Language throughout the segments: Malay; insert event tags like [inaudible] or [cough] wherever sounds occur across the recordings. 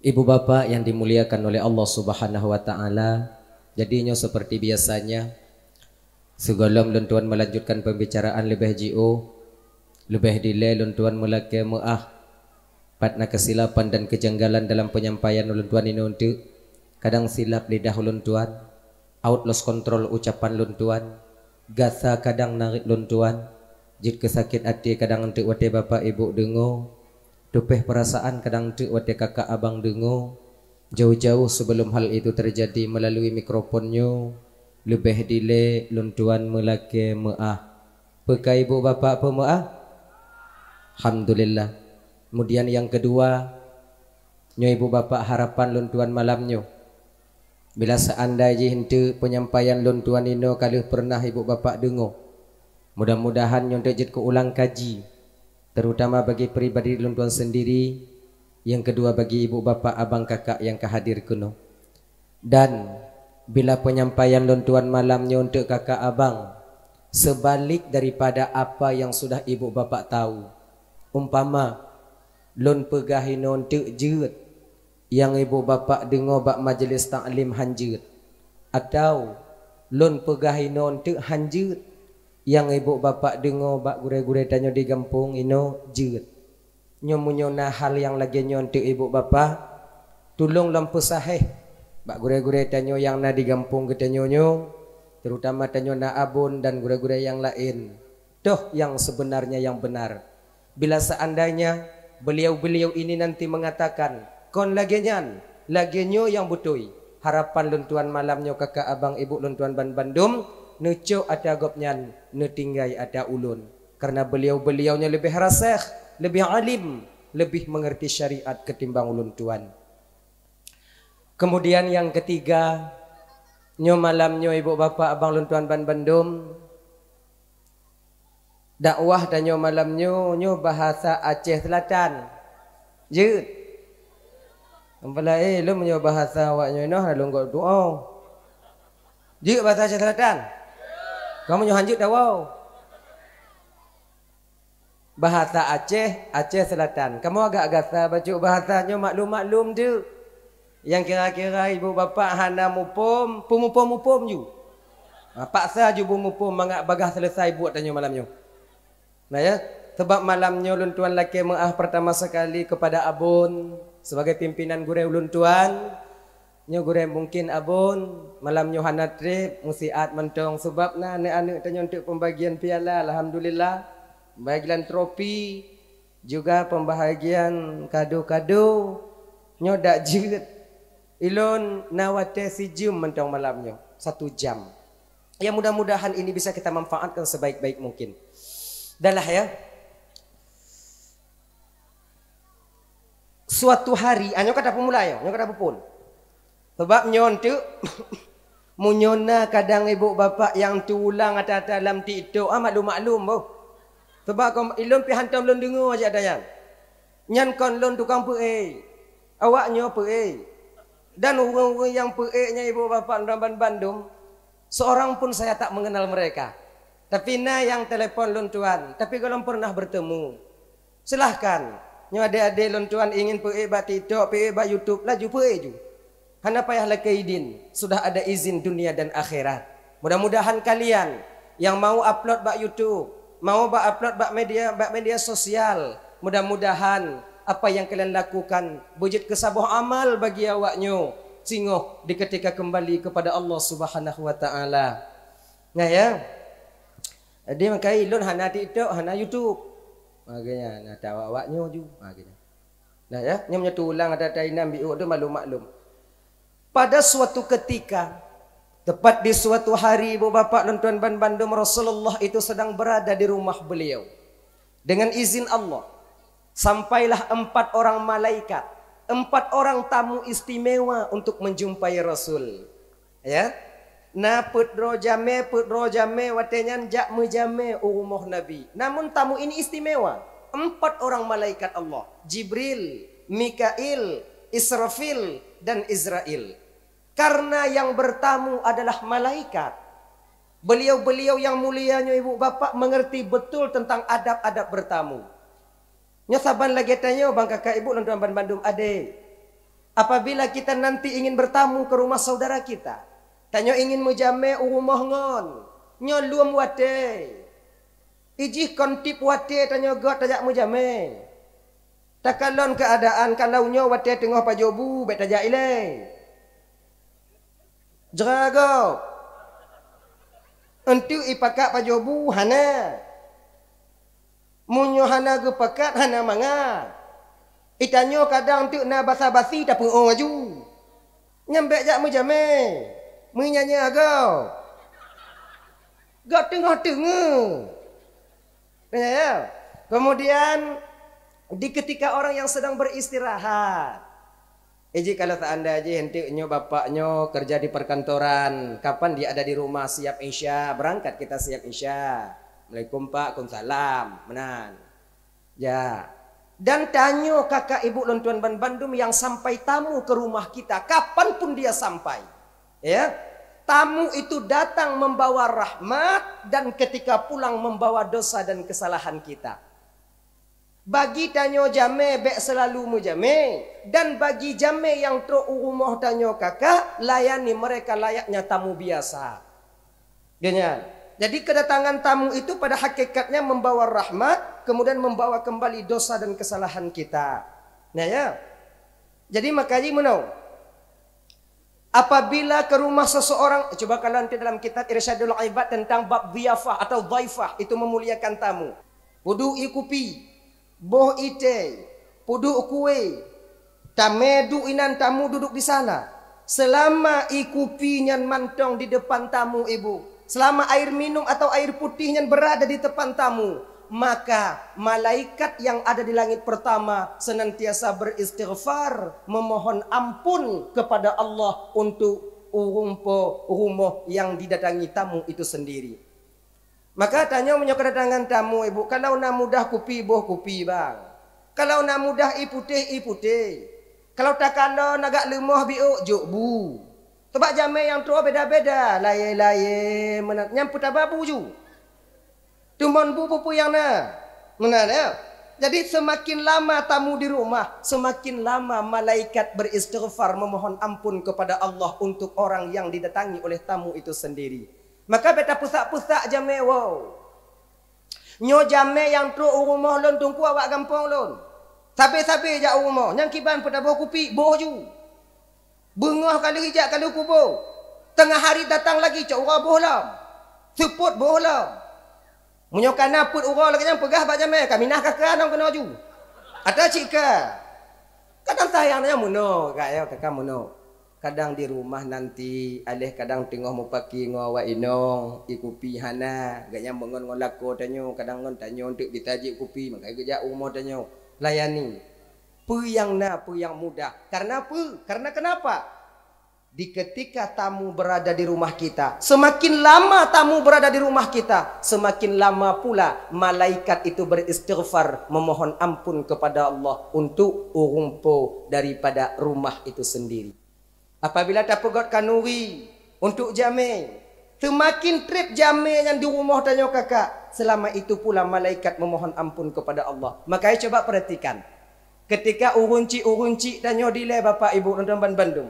Ibu bapa yang dimuliakan oleh Allah Subhanahu wa taala, jadinya seperti biasanya segala tuan melanjutkan pembicaraan lebih jio lebih dilai tuan melaka muah patna kesilapan dan kejanggalan dalam penyampaian ulun ini untuk kadang silap lidah ulun out loss control ucapan ulun tuan gasa kadang narik ulun jid jit kesakit hati kadang untuk wate bapa ibu dengung Dupeh perasaan kadang tuk wati kakak abang dengu Jauh-jauh sebelum hal itu terjadi melalui mikrofonnya Lebih dile luntuan melake ma'ah Pekai ibu bapa apa ma'ah? Alhamdulillah Kemudian yang kedua Nyo ibu bapa harapan luntuan malamnya Bila seandainya hentu penyampaian luntuan ini Kalau pernah ibu bapa dengu Mudah-mudahan nyo tak jatuh ulang kaji terutama bagi peribadi Lundon sendiri, yang kedua bagi ibu bapa abang kakak yang kehadir kuno. Dan bila penyampaian Lundon malamnya untuk kakak abang, sebalik daripada apa yang sudah ibu bapa tahu, umpama Lund pegahin untuk jut yang ibu bapa dengar bak majlis taklim hanjut atau lon pegahi nontuk hanjut yang ibu bapa dengar bak gure-gure tanya di kampung ino jeut nyo munyo na hal yang lagi nyo untuk ibu bapa tolong lampu sahih bak gure-gure tanya yang na di kampung ke tanya nyo terutama tanya na abun dan gure-gure yang lain toh yang sebenarnya yang benar bila seandainya beliau-beliau ini nanti mengatakan kon lagi nyan lagi nyo yang butui harapan luntuan malamnya kakak abang ibu luntuan ban bandum nucu atagopnyan netinggai ada ulun karena beliau-beliaunya lebih rasakh lebih alim lebih mengerti syariat ketimbang ulun tuan kemudian yang ketiga nyo malam nyo ibu bapa abang ulun tuan ban bandum dakwah dan nyo malam nyo nyo bahasa Aceh Selatan je Ampalah eh lu nyo bahasa awak nyo noh halung lah go tu oh. bahasa Aceh Selatan. Kamu nyoh hanjut dah wow. Bahasa Aceh, Aceh Selatan. Kamu agak gasa baca bahasanya maklum-maklum tu. Yang kira-kira ibu bapa hana mupom, pumupom-mupom ju. Ha, paksa ju pumupom mangak bagah selesai buat tanya malamnya. Nah ya, sebab malam ulun luntuan laki mengah pertama sekali kepada abun sebagai pimpinan gurau ulun tuan nyo gure mungkin abon malam nyo hana trip musi at mentong sebab na ne anu tanyo untuk pembagian piala alhamdulillah bagian trofi juga pembahagian kado-kado nyo dak [laughs] jut ilon nawate si jum mentong malamnya satu jam ya mudah-mudahan ini bisa kita manfaatkan sebaik-baik mungkin dalah ya suatu hari anyo ah, kata pemula yo nyo kata pupun sebab nyon tu [coughs] munyona kadang ibu bapa yang tulang atas dalam TikTok amat ah, maklum maklum bo. Sebab kau ilum pi hantam lon dengar aja ada yang. Nyan kon lon tukang pe. Awak nyo pe. Dan orang-orang yang pe nya ibu bapa ramban Bandung seorang pun saya tak mengenal mereka. Tapi na yang telefon lon tuan, tapi kalau pernah bertemu. Silakan. Nyo ada-ada lon tuan ingin pe ba TikTok, pe ba YouTube, laju pe juga. Kenapa ya Lekaidin? Sudah ada izin dunia dan akhirat. Mudah-mudahan kalian yang mau upload bak YouTube, mau bak upload bak media, bak media sosial, mudah-mudahan apa yang kalian lakukan wujud kesabuh amal bagi awaknya singoh di ketika kembali kepada Allah Subhanahu wa taala. Nah ya. Jadi makai ilun hana TikTok, hana YouTube. Makanya nah tawak awaknya ju. Makanya. Nah ya, nya menyetulang ada tainan biuk tu malum. -maklum. Pada suatu ketika, tepat di suatu hari ibu bapa dan tuan ban bandung Rasulullah itu sedang berada di rumah beliau. Dengan izin Allah, sampailah empat orang malaikat, empat orang tamu istimewa untuk menjumpai Rasul. Ya, Na putro jame putro jame watenyan jak mujame urumoh nabi. Namun tamu ini istimewa. Empat orang malaikat Allah. Jibril, Mikail, Israfil, dan Israel. Karena yang bertamu adalah malaikat. Beliau-beliau yang mulianya ibu bapa mengerti betul tentang adab-adab bertamu. Nyosaban lagi tanya bang kakak ibu dan tuan bandung ade? Apabila kita nanti ingin bertamu ke rumah saudara kita. Tanya ingin mujame rumah ngon. Nyolum wade, Iji kontip wade, tanya god tajak menjame. Takalon keadaan kalau nyo wate tengah pajobu bet taja ile. Jerago. Entu ipakak pajobu hana. Munyo hana ge pakat hana manga. Itanyo kadang tu na basa basi tapi o ngaju. Nyambe jak mujame, jame. Mu nyanya ago. Gak tengah tengah. Ya. Kemudian Di ketika orang yang sedang beristirahat. Eji kalau tak anda aja hentiknya bapaknya kerja di perkantoran. Kapan dia ada di rumah siap isya. Berangkat kita siap isya. Assalamualaikum pak, salam. Menan. Ya. Dan tanya kakak ibu lontuan ban Bandung yang sampai tamu ke rumah kita. Kapanpun dia sampai. Ya. Tamu itu datang membawa rahmat. Dan ketika pulang membawa dosa dan kesalahan kita. Bagi tanya jame bek selalu mu jame dan bagi jame yang teruk rumah tanya kakak layani mereka layaknya tamu biasa. Gini. Jadi kedatangan tamu itu pada hakikatnya membawa rahmat kemudian membawa kembali dosa dan kesalahan kita. Nah ya. Jadi makanya menau Apabila ke rumah seseorang Coba kalau nanti dalam kitab Irsyadul Ibad Tentang bab biafah atau daifah Itu memuliakan tamu Wudu ikupi boh ite puduk kue tamedu inan tamu duduk di sana selama ikupinya mantong di depan tamu ibu selama air minum atau air putihnya berada di depan tamu maka malaikat yang ada di langit pertama senantiasa beristighfar memohon ampun kepada Allah untuk urumpo rumah yang didatangi tamu itu sendiri Maka tanya punya kedatangan tamu ibu, kalau nak mudah kupi boh kupi bang. Kalau nak mudah i putih i putih. Kalau tak kala nak agak lemah bi juk bu. Tebak jamai yang tua beda-beda, laye-laye menat nyampu tababu ju. Tumon bu pupu yang na. mana ya. Jadi semakin lama tamu di rumah, semakin lama malaikat beristighfar memohon ampun kepada Allah untuk orang yang didatangi oleh tamu itu sendiri. Maka beta pusak pusat jame wow. Nyo jame yang tu rumah lon tungku awak gampang lon. Sabe-sabe ja rumah. Nyang kiban pada bau kopi, bau ju. Bengah kali hijak kali kubur. Tengah hari datang lagi cak ura bohlam. Seput bohlam. Munyo kana put ura lagi yang pegah bak jame kami nah kakak nak kena ju. Ada cik ke? Kadang sayang dia muno, gak ya kakak muno kadang di rumah nanti alih kadang tengah mau pagi ngau awak inong ikupi hana gaknya mengon ngon lako tanyo kadang ngon tanyo untuk ditaji kupi maka kerja umur tanyo layani Pu yang na Pu yang mudah karena pu? karena kenapa di ketika tamu berada di rumah kita semakin lama tamu berada di rumah kita semakin lama pula malaikat itu beristighfar memohon ampun kepada Allah untuk urumpo daripada rumah itu sendiri Apabila tak pegat kanuri untuk jamin. Semakin trip jamin yang di rumah tanya kakak. Selama itu pula malaikat memohon ampun kepada Allah. Makanya cuba perhatikan. Ketika urunci-urunci tanya dilai bapak ibu nonton Bandung.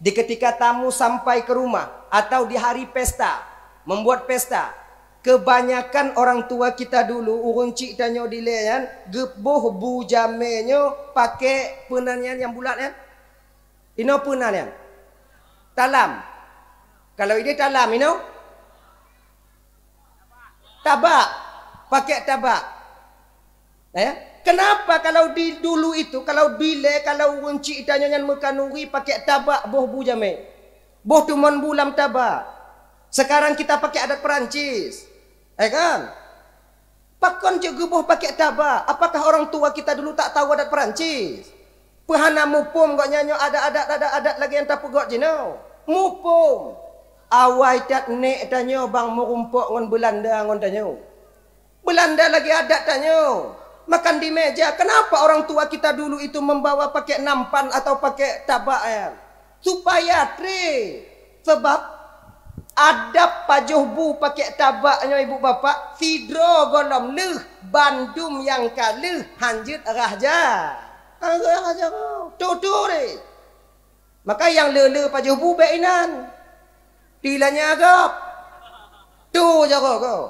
Di ketika tamu sampai ke rumah atau di hari pesta. Membuat pesta. Kebanyakan orang tua kita dulu urun cik tanya dilean gebuh bu jamenyo pakai penanian yang bulat kan? Ino puna niyan. Talam. Kalau ini talam, ino? Tabak. Pakai tabak. Eh? Kenapa kalau di dulu itu, kalau bila, kalau unci tanya dengan mekanuri, pakai tabak, boh bu jamek. Boh tu mon bulam tabak. Sekarang kita pakai adat Perancis. Eh kan? Pakon cikgu boh pakai tabak. Apakah orang tua kita dulu tak tahu adat Perancis? Perhana mupum kau nyanyo adat-adat ada adat lagi yang tapu kau jino. Mupum. Awai tak nek tanyo bang merumpuk dengan Belanda dengan tanyo. Belanda lagi adat tanyo. Makan di meja. Kenapa orang tua kita dulu itu membawa pakai nampan atau pakai tabak air? Eh? Supaya tri. Sebab adab pajuh bu pakai tabaknya ibu bapa. Sidro golom leh. bandum yang kalih. Hanjut rahjah. Anggur yang ajar kau. Maka yang lele pajuh bu bainan. Pilanya agak. Tu ajar kau.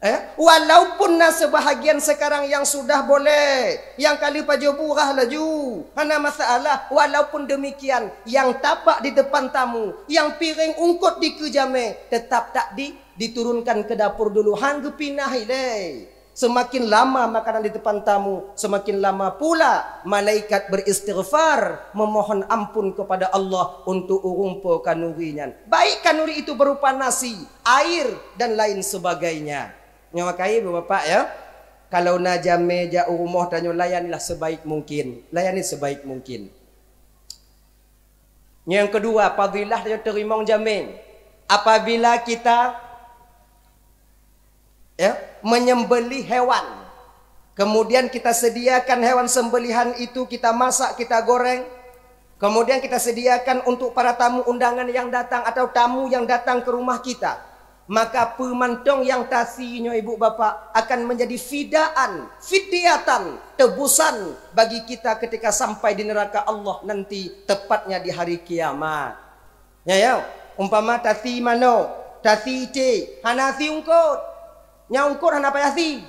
Eh? Walaupun nah sebahagian sekarang yang sudah boleh. Yang kali pajuh bu rah laju. Mana masalah. Walaupun demikian. Yang tapak di depan tamu. Yang piring ungkut di kejame. Tetap tak di, diturunkan ke dapur dulu. Hanggupinah ilai. Eh? Semakin lama makanan di depan tamu, semakin lama pula malaikat beristighfar memohon ampun kepada Allah untuk urumpo kanurinya. Baik kanuri itu berupa nasi, air dan lain sebagainya. Nyawa kaya bapak ya. Kalau najam meja urumoh dan layanilah sebaik mungkin. Layani sebaik mungkin. Yang kedua, padilah dan terimong jamin. Apabila kita ya, menyembeli hewan. Kemudian kita sediakan hewan sembelihan itu, kita masak, kita goreng. Kemudian kita sediakan untuk para tamu undangan yang datang atau tamu yang datang ke rumah kita. Maka pemantong yang tasinya ibu bapa akan menjadi fidaan, fidiatan, tebusan bagi kita ketika sampai di neraka Allah nanti tepatnya di hari kiamat. Ya ya, umpama tasi mano, tasi ce, hanasi ungkut nyangkut hana payasi.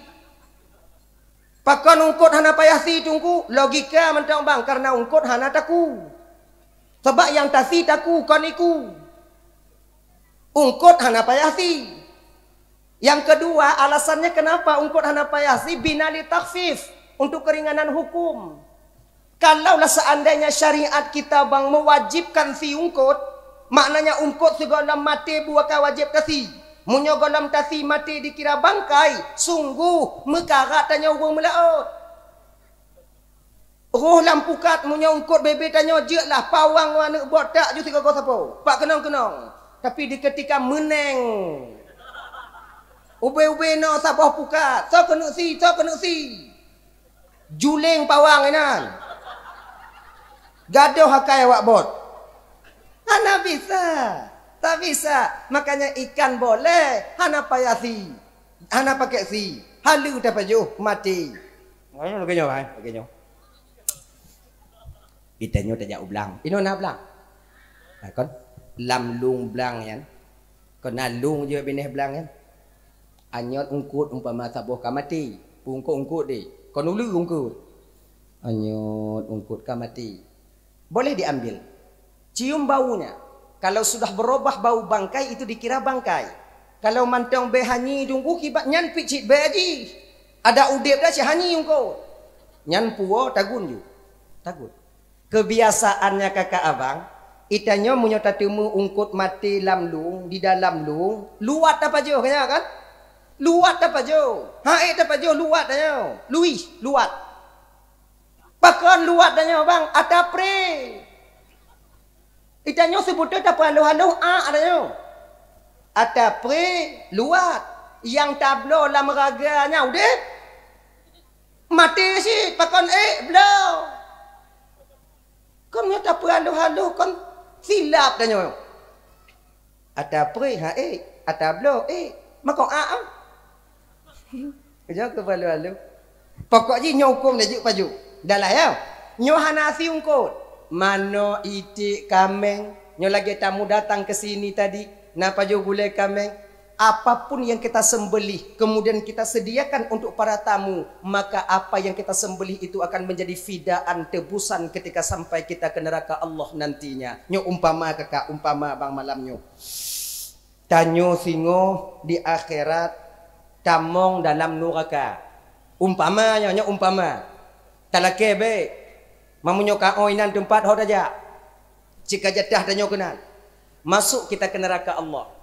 Pakon ungkut hana payasi tungku logika mentang bang karena ungkut hana taku. Sebab yang tasi taku kon iku. Ungkut hana payasi. Yang kedua alasannya kenapa ungkut hana payasi bina li takfif untuk keringanan hukum. Kalaulah seandainya syariat kita bang mewajibkan si ungkut, maknanya ungkut segala mati buah kewajib kasih. Munyo gondom tasi mati dikira bangkai. Sungguh, mekarat tanya orang melaut. Oh. Roh lampu kat munyo ungkut bebe tanya jek lah. Pawang wana buat tak je tiga kau siapa. Pak kenong-kenong. Tapi di ketika meneng. Ube-ube no sabah pukat. So kena si, so kena si. Juling pawang enan. Gaduh hakai awak bot. Ana bisa. Ana bisa. Tak bisa. Makanya ikan boleh. Hana payah si. Hana pakai si. Halu dapat jauh mati. Mana lagi nyawa? Eh? Lagi nyawa. Kita nyawa tak jauh belang. Ino nak belang? Ha, kon lam lung belang yang. Kon nak lung juga bineh belang yang. Anyot ungkut umpama sabuh kamati. Ungkut ungkut di. Kon ulu ungkut. Anyot ungkut kamati. Boleh diambil. Cium baunya. Kalau sudah berubah bau bangkai itu dikira bangkai. Kalau mantong be hanyi dungku kibat nyan picit be aji. Ada udep dah si hanyi ungko. Nyan puo tagun ju. Tagun. Kebiasaannya kakak abang itanya munyo tatimu ungkut mati lam lung di dalam lung, luat apa jo kaya kan? Luat apa jo? Ha eh apa jo luat tanya. Luis, luat. Pakon luat tanya bang, ada pre. Itanya sebutnya tak perlu halus a ah, ada pre luat yang tablo dalam raganya udah mati si pakon eh blo. Kon nya tak perlu halus kon silap tanya. pre ha eh atablo eh makon ah, ah. a. Lah, ya ke perlu halus. Pokok ji nyokong dia juk paju. Dalah ya. Nyohana si mano itik kameng yang lagi tamu datang ke sini tadi napa jo gulai kameng apapun yang kita sembelih kemudian kita sediakan untuk para tamu maka apa yang kita sembelih itu akan menjadi fidaan tebusan ketika sampai kita ke neraka Allah nantinya nyo umpama kakak umpama bang malam nyo tanyo singo di akhirat tamong dalam neraka umpamanya nyo umpama talake be Mamunyo ka oinan tempat ho daja. Jika jatah danyo kenal. Masuk kita ke neraka Allah.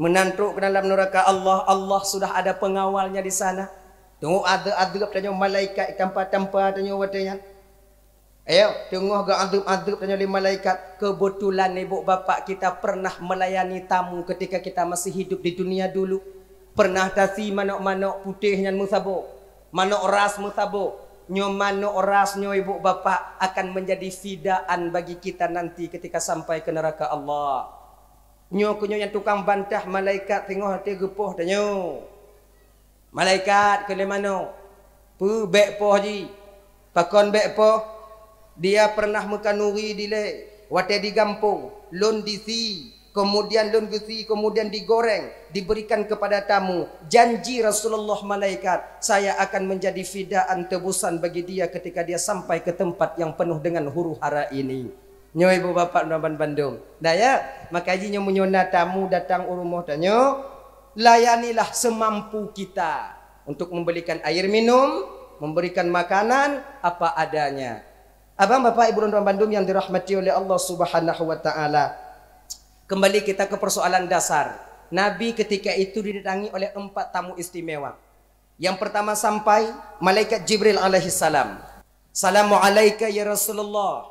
Menantuk ke dalam neraka Allah, Allah sudah ada pengawalnya di sana. Tunggu ada adab danyo malaikat tempat tempat danyo wadanya. Ayo, tunggu ga adab adab danyo malaikat. Kebetulan ibu bapa kita pernah melayani tamu ketika kita masih hidup di dunia dulu. Pernah tasi manok-manok putih nyan musabuk. Manok ras musabuk nyomano oras nyo ibu bapa akan menjadi fidaan bagi kita nanti ketika sampai ke neraka Allah. Nyo kunyo yang tukang bantah malaikat tengok hati gepoh tanyo. Malaikat ke mano? Pu bek poh ji. Pakon bek poh. Dia pernah makan nuri di le, wate di kampung, lon di si, kemudian lungguti kemudian digoreng diberikan kepada tamu janji Rasulullah malaikat saya akan menjadi fidaan tebusan bagi dia ketika dia sampai ke tempat yang penuh dengan huru hara ini nyo ibu bapa nuban bandung nah ya maka jinyo menyona tamu datang urumoh tanyo layanilah semampu kita untuk memberikan air minum memberikan makanan apa adanya abang bapak ibu nuban bandung yang dirahmati oleh Allah subhanahu wa taala Kembali kita ke persoalan dasar. Nabi ketika itu didatangi oleh empat tamu istimewa. Yang pertama sampai malaikat Jibril alaihi salam. Salamu alayka ya Rasulullah.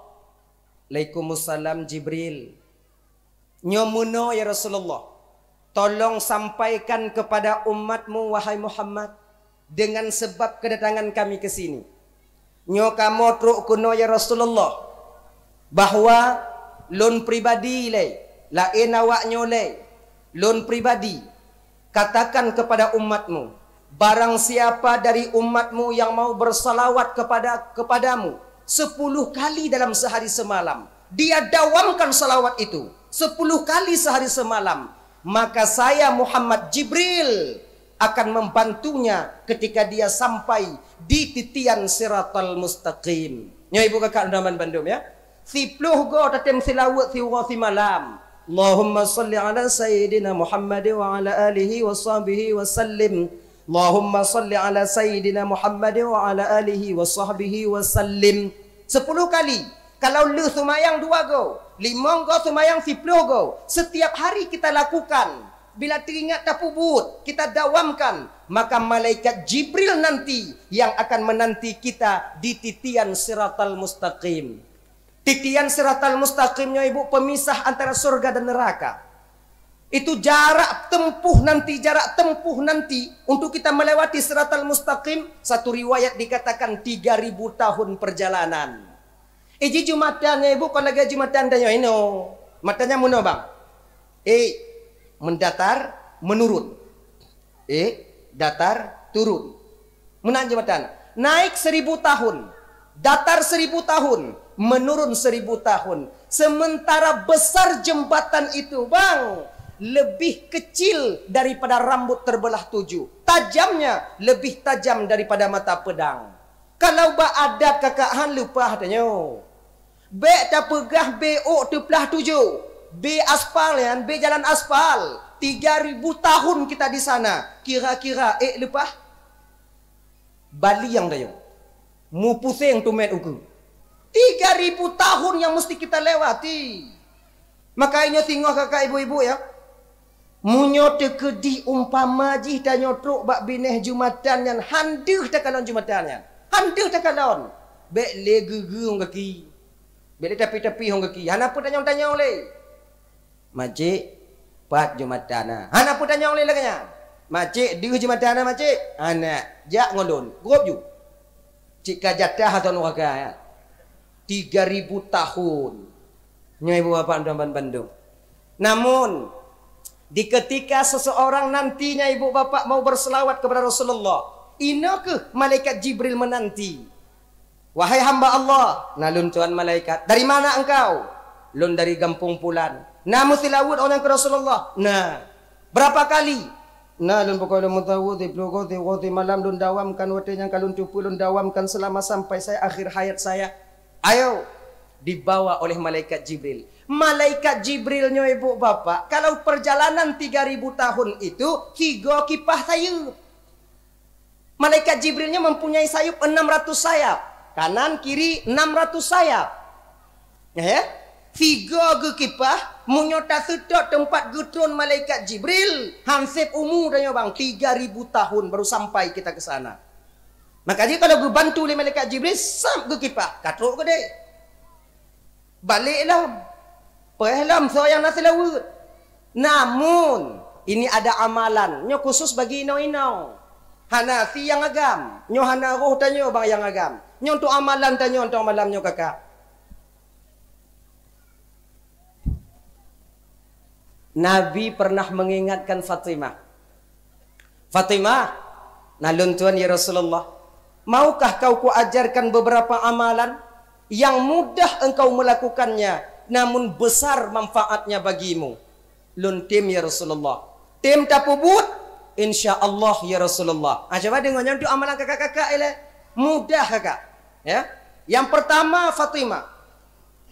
Waalaikumsalam Jibril. Nyomuno ya Rasulullah. Tolong sampaikan kepada umatmu wahai Muhammad dengan sebab kedatangan kami ke sini. Nyo kamu truk kuno ya Rasulullah. Bahwa lon pribadi lei. Like lain awak nyolek lon pribadi katakan kepada umatmu barang siapa dari umatmu yang mau bersalawat kepada kepadamu sepuluh kali dalam sehari semalam dia dawamkan salawat itu sepuluh kali sehari semalam maka saya Muhammad Jibril akan membantunya ketika dia sampai di titian siratal mustaqim. Nyai ibu kakak undaman Bandung ya. Si go tatem silawat si ugo si malam. Allahumma ala صل على سيدنا محمد وعلى آله وصحبه وسلم اللهم صل على سيدنا محمد وعلى آله وصحبه وسلم Sepuluh kali kalau lu sumayang dua go lima go sumayang 10 go setiap hari kita lakukan bila teringat pubut kita dawamkan maka malaikat jibril nanti yang akan menanti kita di titian siratal mustaqim Titian siratal mustaqimnya ibu pemisah antara surga dan neraka. Itu jarak tempuh nanti, jarak tempuh nanti untuk kita melewati siratal mustaqim. Satu riwayat dikatakan 3000 tahun perjalanan. Iji jumatannya ibu kalau lagi jumatan tanya ini. Matanya muno bang. Eh mendatar menurun. Eh datar turun. jumatan Naik seribu tahun. Datar seribu tahun menurun seribu tahun. Sementara besar jembatan itu, bang, lebih kecil daripada rambut terbelah tujuh. Tajamnya lebih tajam daripada mata pedang. Kalau ba ada kakak han lupa tanyo. Be ta pegah bo terbelah teplah tujuh. Be aspal ya, kan? be jalan aspal. tiga ribu tahun kita di sana. Kira-kira eh lupa. Bali yang dayo. Mu pusing tu met ukur. 3000 tahun yang mesti kita lewati. Makanya tengok kakak ibu-ibu ya. Munyo tekedi umpama jih dan nyotruk bak bineh Jumatan yang handuh takalon Jumatan yang. Handuh takalon. Bek le gegeung kaki. Bek tepi-tepi hong kaki. Han apa tanya-tanya oleh? Macik, pat Jumatan. Han apa tanya oleh lagaknya? Macik, di Jumatan macik. Anak, jak ngondon. Grup ju. Cik kajatah atau nurakah ya. 3000 tahun. Nya ibu bapa dan ban Bandung. Namun di ketika seseorang nantinya ibu bapa mau berselawat kepada Rasulullah, ke malaikat Jibril menanti? Wahai hamba Allah, nalun tuan malaikat, dari mana engkau? Lun dari Gampung Pulan. Namu silawat orang ke Rasulullah. Nah, berapa kali? Nah, lun pokok lun mutawu di pelukoh di malam lun dawamkan wate yang kalun cupu lun dawamkan selama sampai saya akhir hayat saya. Ayo dibawa oleh malaikat Jibril. Malaikat Jibrilnya ibu bapa, kalau perjalanan 3000 tahun itu kigo kipah sayup. Malaikat Jibrilnya mempunyai sayup 600 sayap. Kanan kiri 600 sayap. Ya. Eh? Figo ge kipah sedot tempat gudrun malaikat Jibril. Hansip umu danyo bang 3000 tahun baru sampai kita ke sana. Maka Makanya kalau gue bantu oleh malaikat Jibril, sam gue kipak. Katruk ke dek. Baliklah. Perihlam seorang nasi laut. Namun, ini ada amalan. Ini khusus bagi inau-inau. Hana si yang agam. Ini hana roh tanya bang yang agam. Ini untuk amalan tanya untuk malamnya kakak. Nabi pernah mengingatkan Fatimah. Fatimah, nalun tuan ya Rasulullah. Maukah kau kuajarkan beberapa amalan yang mudah engkau melakukannya namun besar manfaatnya bagimu? Lun tim ya Rasulullah. Tim tapubut insyaallah ya Rasulullah. Ah coba dengarnya untuk amalan kakak-kakak ile. Mudah kakak. Ya. Yang pertama Fatimah.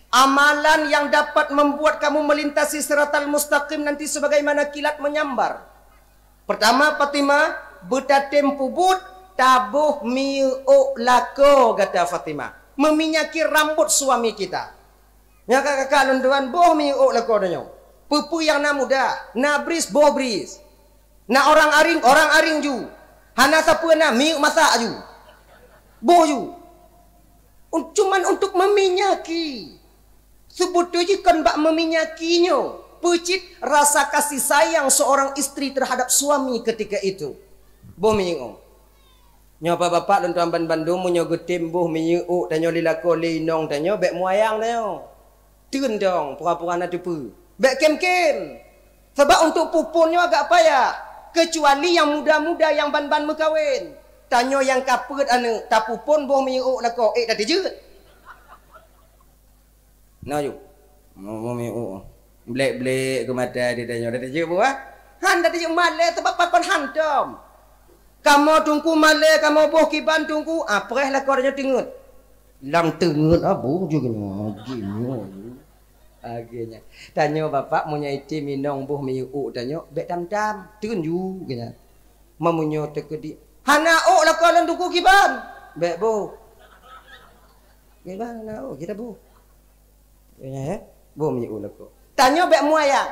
Amalan yang dapat membuat kamu melintasi siratal mustaqim nanti sebagaimana kilat menyambar. Pertama Fatimah, betatim pubut tabuh mil'uk lako kata Fatimah meminyaki rambut suami kita ya kakak-kakak lunduan boh mil'uk lako danyo pupu yang na muda na bris boh bris na orang aring orang aring ju hana sapu na mil'uk masak ju boh ju cuman untuk meminyaki sebutu ji kan bak meminyakinyo pucit rasa kasih sayang seorang istri terhadap suami ketika itu boh mil'uk Nyo bapa-bapa dan tuan ban bandung munyo gutim buh miyu dan nyo lilako linong dan nyo bek muayang dan nyo. Tun dong pura-pura na tupu. Bek kem-kem. Sebab untuk pupun nyo agak payah. Kecuali yang muda-muda yang ban-ban mekawin. Tanya yang kapet anu tapu pun buh miyu nak ko eh dah tejut. Nah yuk. Mau miyu. Blek-blek ke mata dia tanya dah tejut buah. Han dah tejut malah sebab pakon hantam kamu tungku male kamu boh ki bantungku apres ah, lah kau tengut lang tengut abu juga ni gimu tanya bapak punya iti minong boh miu tanya bet tam tam tun ju gitu memunyo tekedi hana o lah kau lan tungku ki ban bet boh gimana kita boh ya boh miu lah kau tanya bet muaya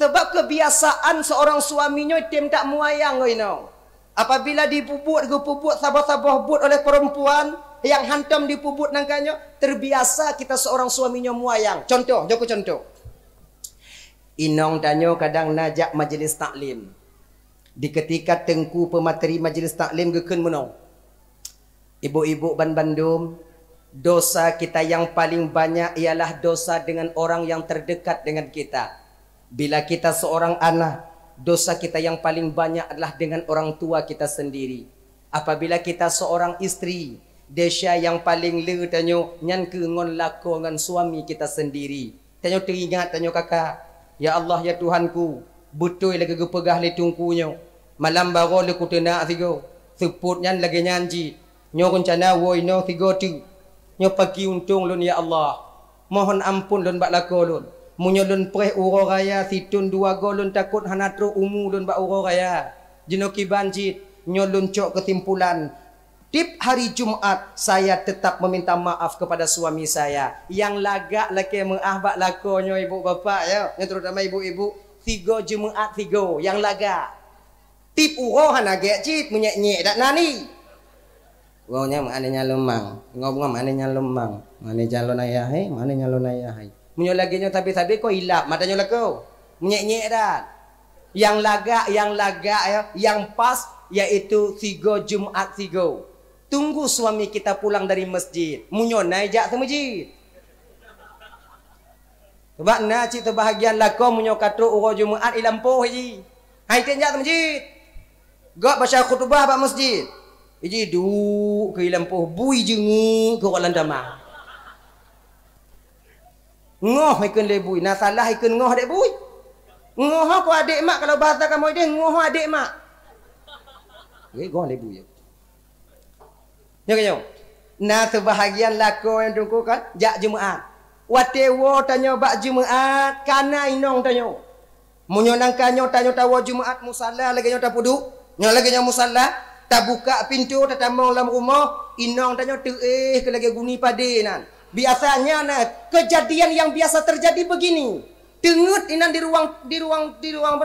sebab kebiasaan seorang suaminya tim tak muayang kau you know apabila dipubut ke sabah-sabah but oleh perempuan yang hantam dipubut nangkanya terbiasa kita seorang suaminya muayang contoh joko contoh inong tanyo kadang najak majlis taklim di ketika tengku pemateri majlis taklim gekeun menong ibu-ibu ban bandum dosa kita yang paling banyak ialah dosa dengan orang yang terdekat dengan kita bila kita seorang anak dosa kita yang paling banyak adalah dengan orang tua kita sendiri. Apabila kita seorang istri, desya yang paling le tanyo nyan ke ngon lako ngan suami kita sendiri. Tanyo teringat tanyo kakak, ya Allah ya Tuhanku, butoi lagi gepegah le tungkunyo. Malam baru le kutena sigo, Seput nyan lagi nyanji. Nyo rencana wo ino sigo tu. Nyo pagi untung lun ya Allah. Mohon ampun lun bak lako lun. Munyolun preh uro raya Situn dua golun takut hanatru umu lun ba uro raya Jinoki banjit Nyolun cok ketimpulan Tip hari Jumaat Saya tetap meminta maaf kepada suami saya Yang lagak laki mengahbak lakonya ibu bapa ya Yang terutama ibu-ibu Tiga Jumaat tiga Yang lagak Tip uro hanage jit Menyek-nyek tak nani Wonya mana nyalumang, ngobong mana nyalumang, mana jalan ayah, eh? mana nyalon ayah. Eh? Munyo laginyo tapi tabi ko ilap matanyo lako. Nyek-nyek dah. Yang lagak, yang lagak ya, yang pas yaitu tiga Jumat tiga. Tunggu suami kita pulang dari masjid. Munyo naik ke masjid. Sebab na cik terbahagian lah kau punya katruk urah Jumaat ilam poh je. Hai tenjak masjid. Gak baca kutubah pak masjid. Iji du ke ilam poh. Bui jengi ke orang lantamah. Ngoh ikan lebui. Nah salah ikan ngoh dek bui. Ngoh aku adik mak kalau bahasa kamu ini ngoh adik mak. Eh, ngoh lebui ya. Ya kan Nah sebahagian laku yang tunggu kan, jak Jumaat. Watewo tanya bak Jumaat, kana inong tanya. Menyenangkannya tanya tawa Jumaat musalah lagi nyata pudu. Nyo lagi nyo musalla, tak buka pintu tak tamong dalam rumah, inong tanya tu eh ke lagi guni padinan. nan biasanya nah, kejadian yang biasa terjadi begini tengut inan di ruang di ruang di ruang apa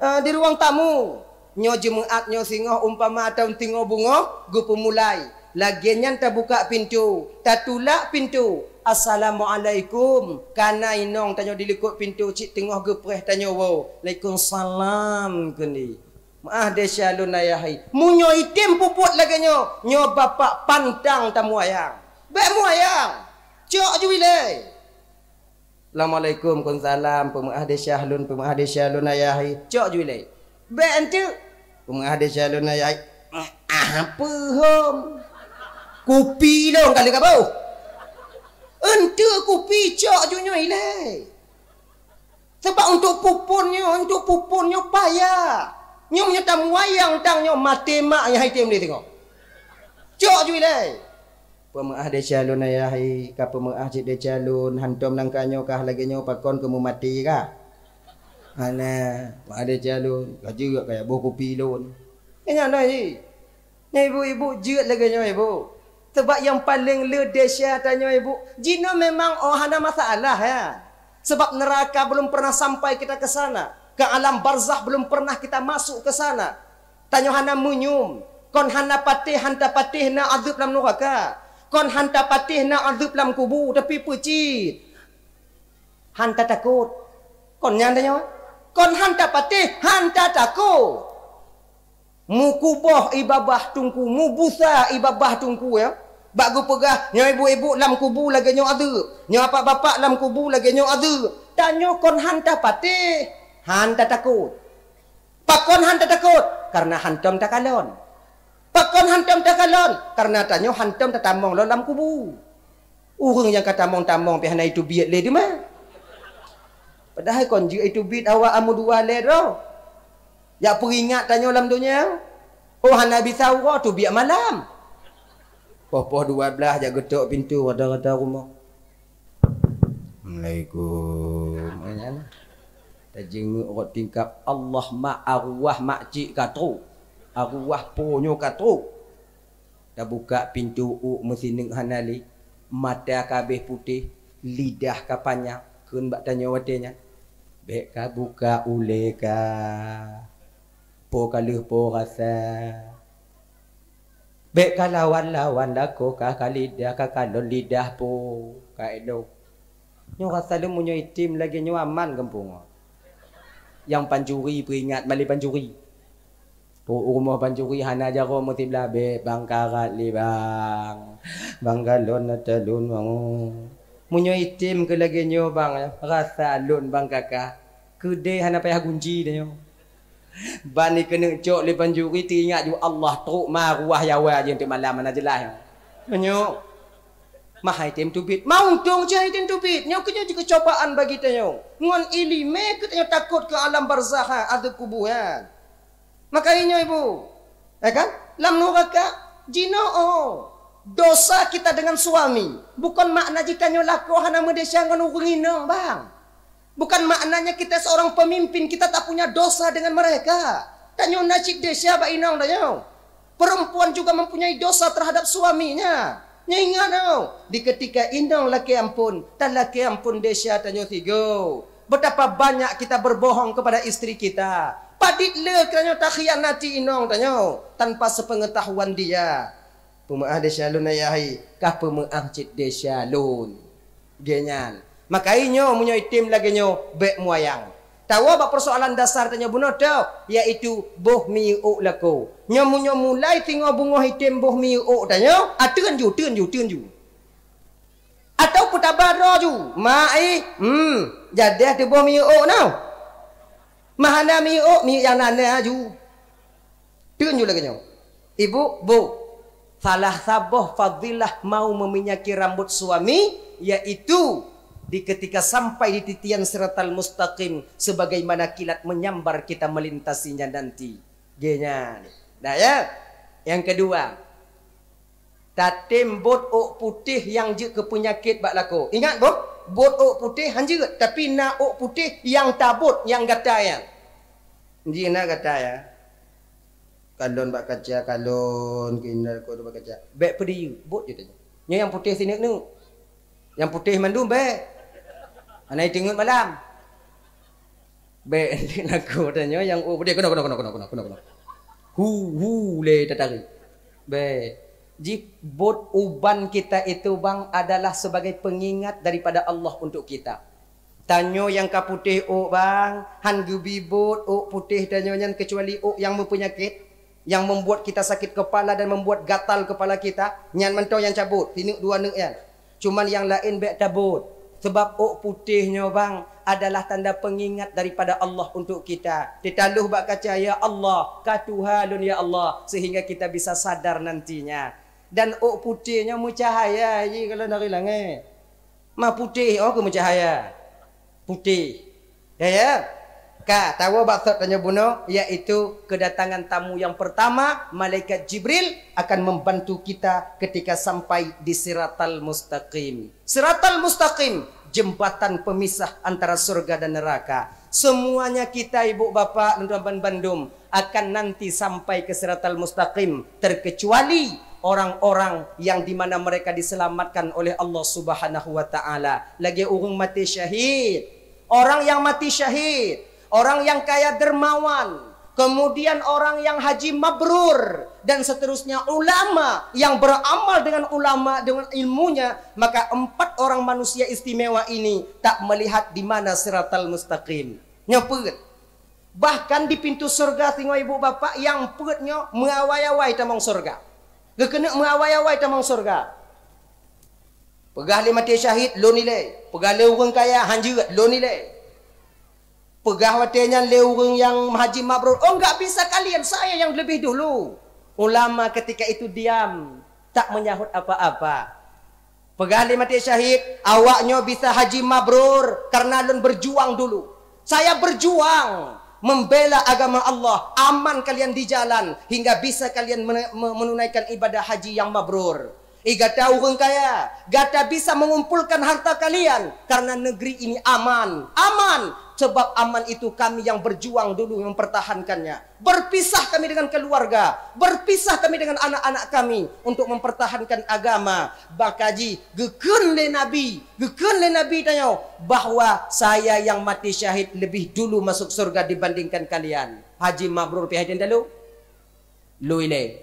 uh, di ruang tamu nyo jemaat nyo singo umpama ada untingo bungo Gue pemulai lagi nyanta buka pintu tatulak pintu Assalamualaikum Karena inong tanya di likut pintu Cik gue gepreh tanya wo. Waalaikumsalam Kini Maaf dia syalun ayahai Munyo itim puput lagi Nyo Nyo bapak pandang tamu ayang Baik mu ayang Cok je bila. Assalamualaikum, kun salam, pemuah de syahlun, pemuah de syahlun ayahi. Cok je bila. Ben tu. Pemuah de syahlun ayahi. Eh, apa hom? Kupi dong kali kau bau. Ente kupi cok je nyoi Sebab untuk pupunnya, untuk pupunnya payah. Nyom nyata muayang tang nyom mati mak yang hai tim ni tengok. Cok je pemaah de calon ayah ka pemaah cik de calon hantu melangkanyo kah lagi nyo pakon ke mati ka? ana ada calon gaji juga kaya bo kopi lon enya eh, nai ni ibu ibu jeut lagi nyo ibu sebab yang paling le de tanyo ibu jino memang oh ada masalah ya sebab neraka belum pernah sampai kita ke sana ke alam barzah belum pernah kita masuk ke sana tanyo hana munyum kon hana patih hanta patih na azab dalam neraka Kon hantar patih na azab dalam kubu tapi pecit. Hanta takut. Kon nyang tanya. Kon hanta patih, hanta takut. Mukubah ibabah tungku, mubusa ibabah tungku ya. bagu pegah nyo ibu-ibu dalam kubu lagi nyo azab. Nyo bapa-bapa dalam kubu lagi nyo azab. Tanyo kon hanta patih, hanta takut. Pak kon hanta takut karena hantam takalon. Pakon hantam tak kalon. Karena tanya hantam tak tamong dalam kubu. Orang yang kata tamong-tamong pihak itu biat leh dia Padahal kon juga itu biat awak amu dua leh dah. Ya peringat tanya dalam dunia. Oh hana bisa wah tu biat malam. Popoh dua belah jaga tok pintu ada kata rumah. Assalamualaikum. Tajeng orang tingkap Allah ma'arwah makcik katruh arwah punyo katu dah buka pintu u mesin hanali mata kabeh putih lidah kapanya kun bak tanya watenya bek ka buka ule ka po kalih po rasa bek ka lawan lawan la ko ka kalidah ka kalo lidah po ka edo nyo rasa le munyo itim lagi nyo aman kampung yang panjuri peringat balik panjuri Oh, rumah pancuri hana jaro muti blabe bangkara libang banggalon na talun mo munyo itim ke lagi nyo bang ya? rasa lon bangkaka kede hana payah gunji nyo bani kena cok le pancuri teringat ju Allah teruk maruah yawa aje untuk malam mana jelas ya? nyo Mahai tem tubit. Mau dong je item tubit. nyo kenyau juga cobaan bagi tanya. Ngon ilime me ke takut ke alam barzah ha. Ada kubu Maka inyo ibu. Ya kan? Lam nuraka jinoo. Oh. Dosa kita dengan suami. Bukan makna jika nyo laku hana medesya ngan urinong bang. Bukan maknanya kita seorang pemimpin. Kita tak punya dosa dengan mereka. Dan nyo nacik desya ba inong dan Perempuan juga mempunyai dosa terhadap suaminya. Nyo ingat no. Di ketika inong laki ampun. tan laki ampun desya tanyo tigo. Betapa banyak kita berbohong kepada istri kita padit le kerana tak khianati inong tanya tanpa sepengetahuan dia pemaah desa lun ayahi kah pemaah cit desa lun genyal makainyo munyo itim lagi nyo be muayang Tahu apa persoalan dasar tanya bunuh tu iaitu boh miu lako. Nyo mulai tengok bunga hitam boh miu tanya atun ah, ju tun ju tun ju. Atau putabaro ju. Mai hmm jadi ada boh miu nau. No? Mahana mi o mi yang nana aju. Tunggu lagi nyo. Ibu, bu. Salah sabah fadilah mau meminyaki rambut suami. Yaitu di ketika sampai di titian seratal mustaqim. Sebagaimana kilat menyambar kita melintasinya nanti. Genya. Nah ya. Yang kedua. Tatim bot ok putih yang je ke penyakit bak lako. Ingat bu? Bot ok putih hanya Tapi nak ok putih yang tabut yang kata ya. Ji nak kata ya. Kalon bak kaca, kalon kena ko bak kaca. Bek pediu, bot je tanya. Nya yang putih sini tu. Yang putih mandu be. Ana tengok malam. Be nak ko tanya yang ok putih kena kena kena kena kena kena. Hu hu le tatari. Be. Jibut uban kita itu bang adalah sebagai pengingat daripada Allah untuk kita. Tanya yang ka putih o bang, han gubibut o putih tanyanya kecuali o yang mempunyai yang membuat kita sakit kepala dan membuat gatal kepala kita, nyan mentau yang cabut, ini dua nek ya. Cuma yang lain bek cabut. Sebab o putihnya bang adalah tanda pengingat daripada Allah untuk kita. Ditaluh bak kaca ya Allah, ka Tuhan ya Allah sehingga kita bisa sadar nantinya dan o putihnya mencahaya ye kalau dari langit mah putih o oh, ke mencahaya putih ya ya ka tahu maksud tanya buno yaitu kedatangan tamu yang pertama malaikat jibril akan membantu kita ketika sampai di siratal mustaqim siratal mustaqim jembatan pemisah antara surga dan neraka semuanya kita ibu bapa dan tuan-tuan bandum akan nanti sampai ke siratal mustaqim terkecuali orang-orang yang di mana mereka diselamatkan oleh Allah Subhanahu wa taala. Lagi urung mati syahid. Orang yang mati syahid, orang yang kaya dermawan, kemudian orang yang haji mabrur dan seterusnya ulama yang beramal dengan ulama dengan ilmunya, maka empat orang manusia istimewa ini tak melihat di mana siratal mustaqim. Nyepet. Bahkan di pintu surga tengok ibu bapa yang perutnya mengawai-awai tamong surga. Dia kena merawai-awai tamang surga. Pegah mati syahid, lo nilai. Pegah le orang kaya, hanjirat, lo ni nilai. Pegah watanya le orang yang haji mabrur. Oh, enggak bisa kalian. Saya yang lebih dulu. Ulama ketika itu diam. Tak menyahut apa-apa. Pegah mati tia syahid, awaknya bisa haji mabrur. Karena lo berjuang dulu. Saya berjuang membela agama Allah, aman kalian di jalan hingga bisa kalian menunaikan ibadah haji yang mabrur. Iga tahu kan kaya, gata bisa mengumpulkan harta kalian karena negeri ini aman, aman sebab aman itu kami yang berjuang dulu mempertahankannya. Berpisah kami dengan keluarga, berpisah kami dengan anak-anak kami untuk mempertahankan agama. Bakaji gekun le nabi, gekun le nabi tanya bahawa saya yang mati syahid lebih dulu masuk surga dibandingkan kalian. Haji Mabrur pihak yang dulu. Lu ini,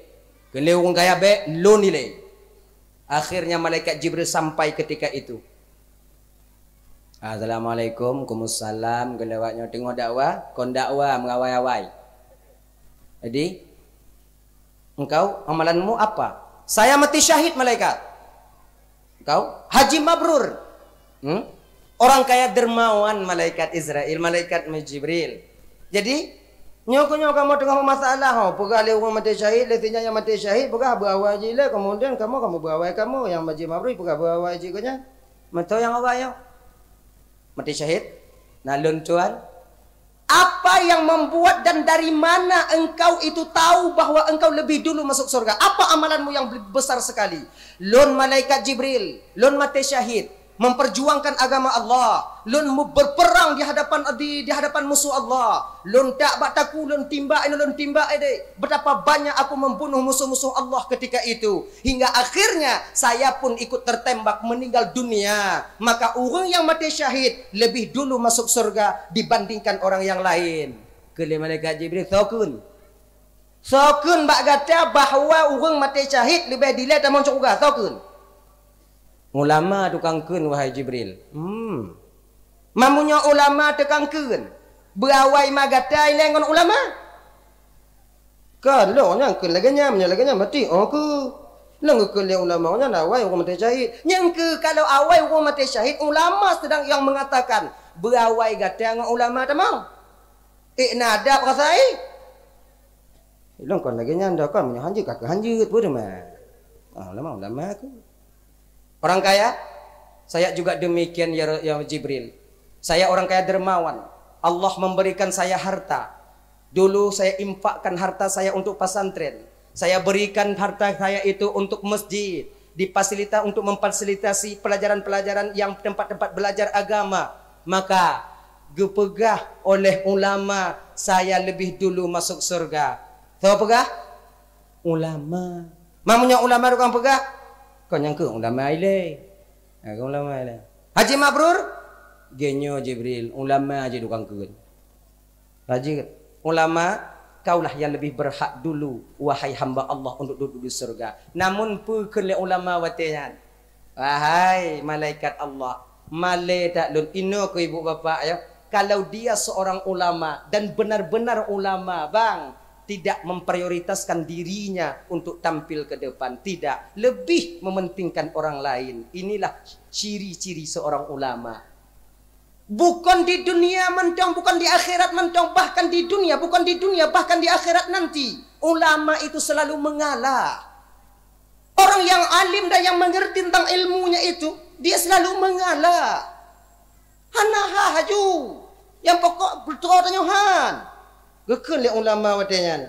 Kene gaya be, lu nile. Akhirnya malaikat Jibril sampai ketika itu. Assalamualaikum, kumussalam, gelewatnya tengok dakwah, kon dakwah mengawai-awai. Jadi, engkau amalanmu apa? Saya mati syahid malaikat. Engkau haji mabrur. Hmm? Orang kaya dermawan malaikat Israel, malaikat Jibril. Jadi, nyokonyo kamu tengah masalah, ho, pegah le orang mati syahid, le sinya yang mati syahid, pegah bawa je le, lah. kemudian kamu kamu bawa kamu yang haji mabrur, pegah bawa je kau nya. yang awak yo. Ya? mati syahid nalun tuan apa yang membuat dan dari mana engkau itu tahu bahawa engkau lebih dulu masuk surga apa amalanmu yang besar sekali lon malaikat jibril lon mati syahid memperjuangkan agama Allah. Lun berperang di hadapan di, di hadapan musuh Allah. Lun tak bataku, lun timbak ini, lun timbak ini. Betapa banyak aku membunuh musuh-musuh Allah ketika itu. Hingga akhirnya saya pun ikut tertembak meninggal dunia. Maka orang yang mati syahid lebih dulu masuk surga dibandingkan orang yang lain. Kali malaikat Jibril sokun. Sokun bak kata bahawa orang mati syahid lebih dilihat dan muncul juga. Sokun. Ulama tukang keun wahai Jibril. Hmm. Mamunya ulama tukang keun. Berawai magatai lengon ulama. Kan lo nyang keun lagi nyam nyang lagi nyam mati. Oh ke. Lengu keun le ulama nya na wai urang mati syahid. Nyang ke kalau awai orang mati syahid ulama sedang yang mengatakan berawai gatai dengan ulama tamau. Ik eh, nadab rasai. Ilang eh, kon lagi nyang dak kan menyanjik kakak hanjut bodoh mah. Ah lama ulama aku. Orang kaya? Saya juga demikian ya, ya Jibril. Saya orang kaya dermawan. Allah memberikan saya harta. Dulu saya infakkan harta saya untuk pesantren. Saya berikan harta saya itu untuk masjid, dipasilita untuk memfasilitasi pelajaran-pelajaran yang tempat-tempat belajar agama. Maka gepegah oleh ulama saya lebih dulu masuk surga. Tahu pegah? Ulama. Mamunya ulama rukang pegah? Kau nyangka orang lama ile. Ha, kau lama ile. Haji Mabrur genyo Jibril, ulama aja duk angkat. Haji ulama kaulah yang lebih berhak dulu wahai hamba Allah untuk duduk di surga. Namun pu kele ulama watian. Wahai malaikat Allah, male tak lun ino ke ibu bapa ya. Kalau dia seorang ulama dan benar-benar ulama, bang, tidak memprioritaskan dirinya untuk tampil ke depan, tidak lebih mementingkan orang lain. Inilah ciri-ciri seorang ulama. Bukan di dunia mentong, bukan di akhirat mentong, bahkan di dunia, bukan di dunia, bahkan di akhirat nanti. Ulama itu selalu mengalah. Orang yang alim dan yang mengerti tentang ilmunya itu, dia selalu mengalah. Hana haju. Yang pokok bertuah tanyuhan. Gekel le ulama watenyan.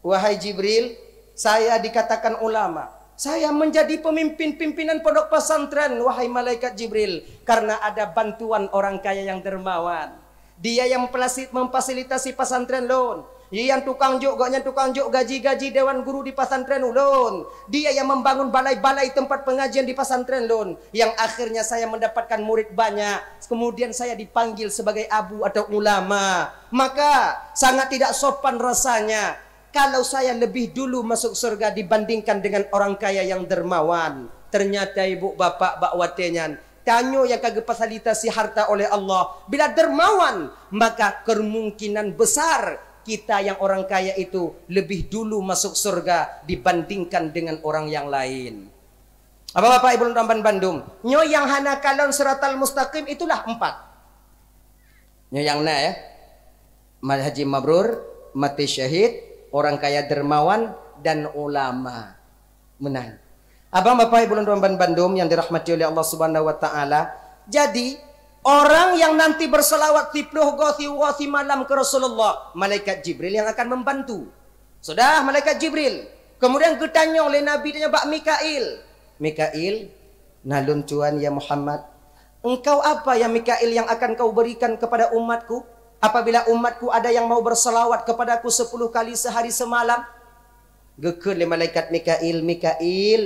Wahai Jibril, saya dikatakan ulama. Saya menjadi pemimpin pimpinan pondok pesantren wahai malaikat Jibril karena ada bantuan orang kaya yang dermawan. Dia yang memfasilitasi pesantren loan. Ia tukang juk gaknya tukang juk gaji-gaji dewan guru di pesantren ulun. Dia yang membangun balai-balai tempat pengajian di pesantren ulun. Yang akhirnya saya mendapatkan murid banyak. Kemudian saya dipanggil sebagai abu atau ulama. Maka sangat tidak sopan rasanya. Kalau saya lebih dulu masuk surga dibandingkan dengan orang kaya yang dermawan. Ternyata ibu bapak bakwatenyan. tanya yang kagak fasilitasi harta oleh Allah. Bila dermawan, maka kemungkinan besar kita yang orang kaya itu lebih dulu masuk surga dibandingkan dengan orang yang lain. Apa bapak ibu ramban Bandung, Nyo yang hana kalon seratal mustaqim itulah empat. Nyo yang na ya. Haji Mabrur, mati syahid, orang kaya dermawan dan ulama menang. Abang bapak ibu ramban Bandung yang dirahmati oleh Allah Subhanahu wa taala. Jadi Orang yang nanti berselawat tipluh gothi wathi malam ke Rasulullah. Malaikat Jibril yang akan membantu. Sudah Malaikat Jibril. Kemudian ditanya oleh Nabi dia Pak Mikail. Mikail, nalun cuan ya Muhammad. Engkau apa ya Mikail yang akan kau berikan kepada umatku? Apabila umatku ada yang mau berselawat kepadaku sepuluh kali sehari semalam. Gekul oleh Malaikat Mikail. Mikail,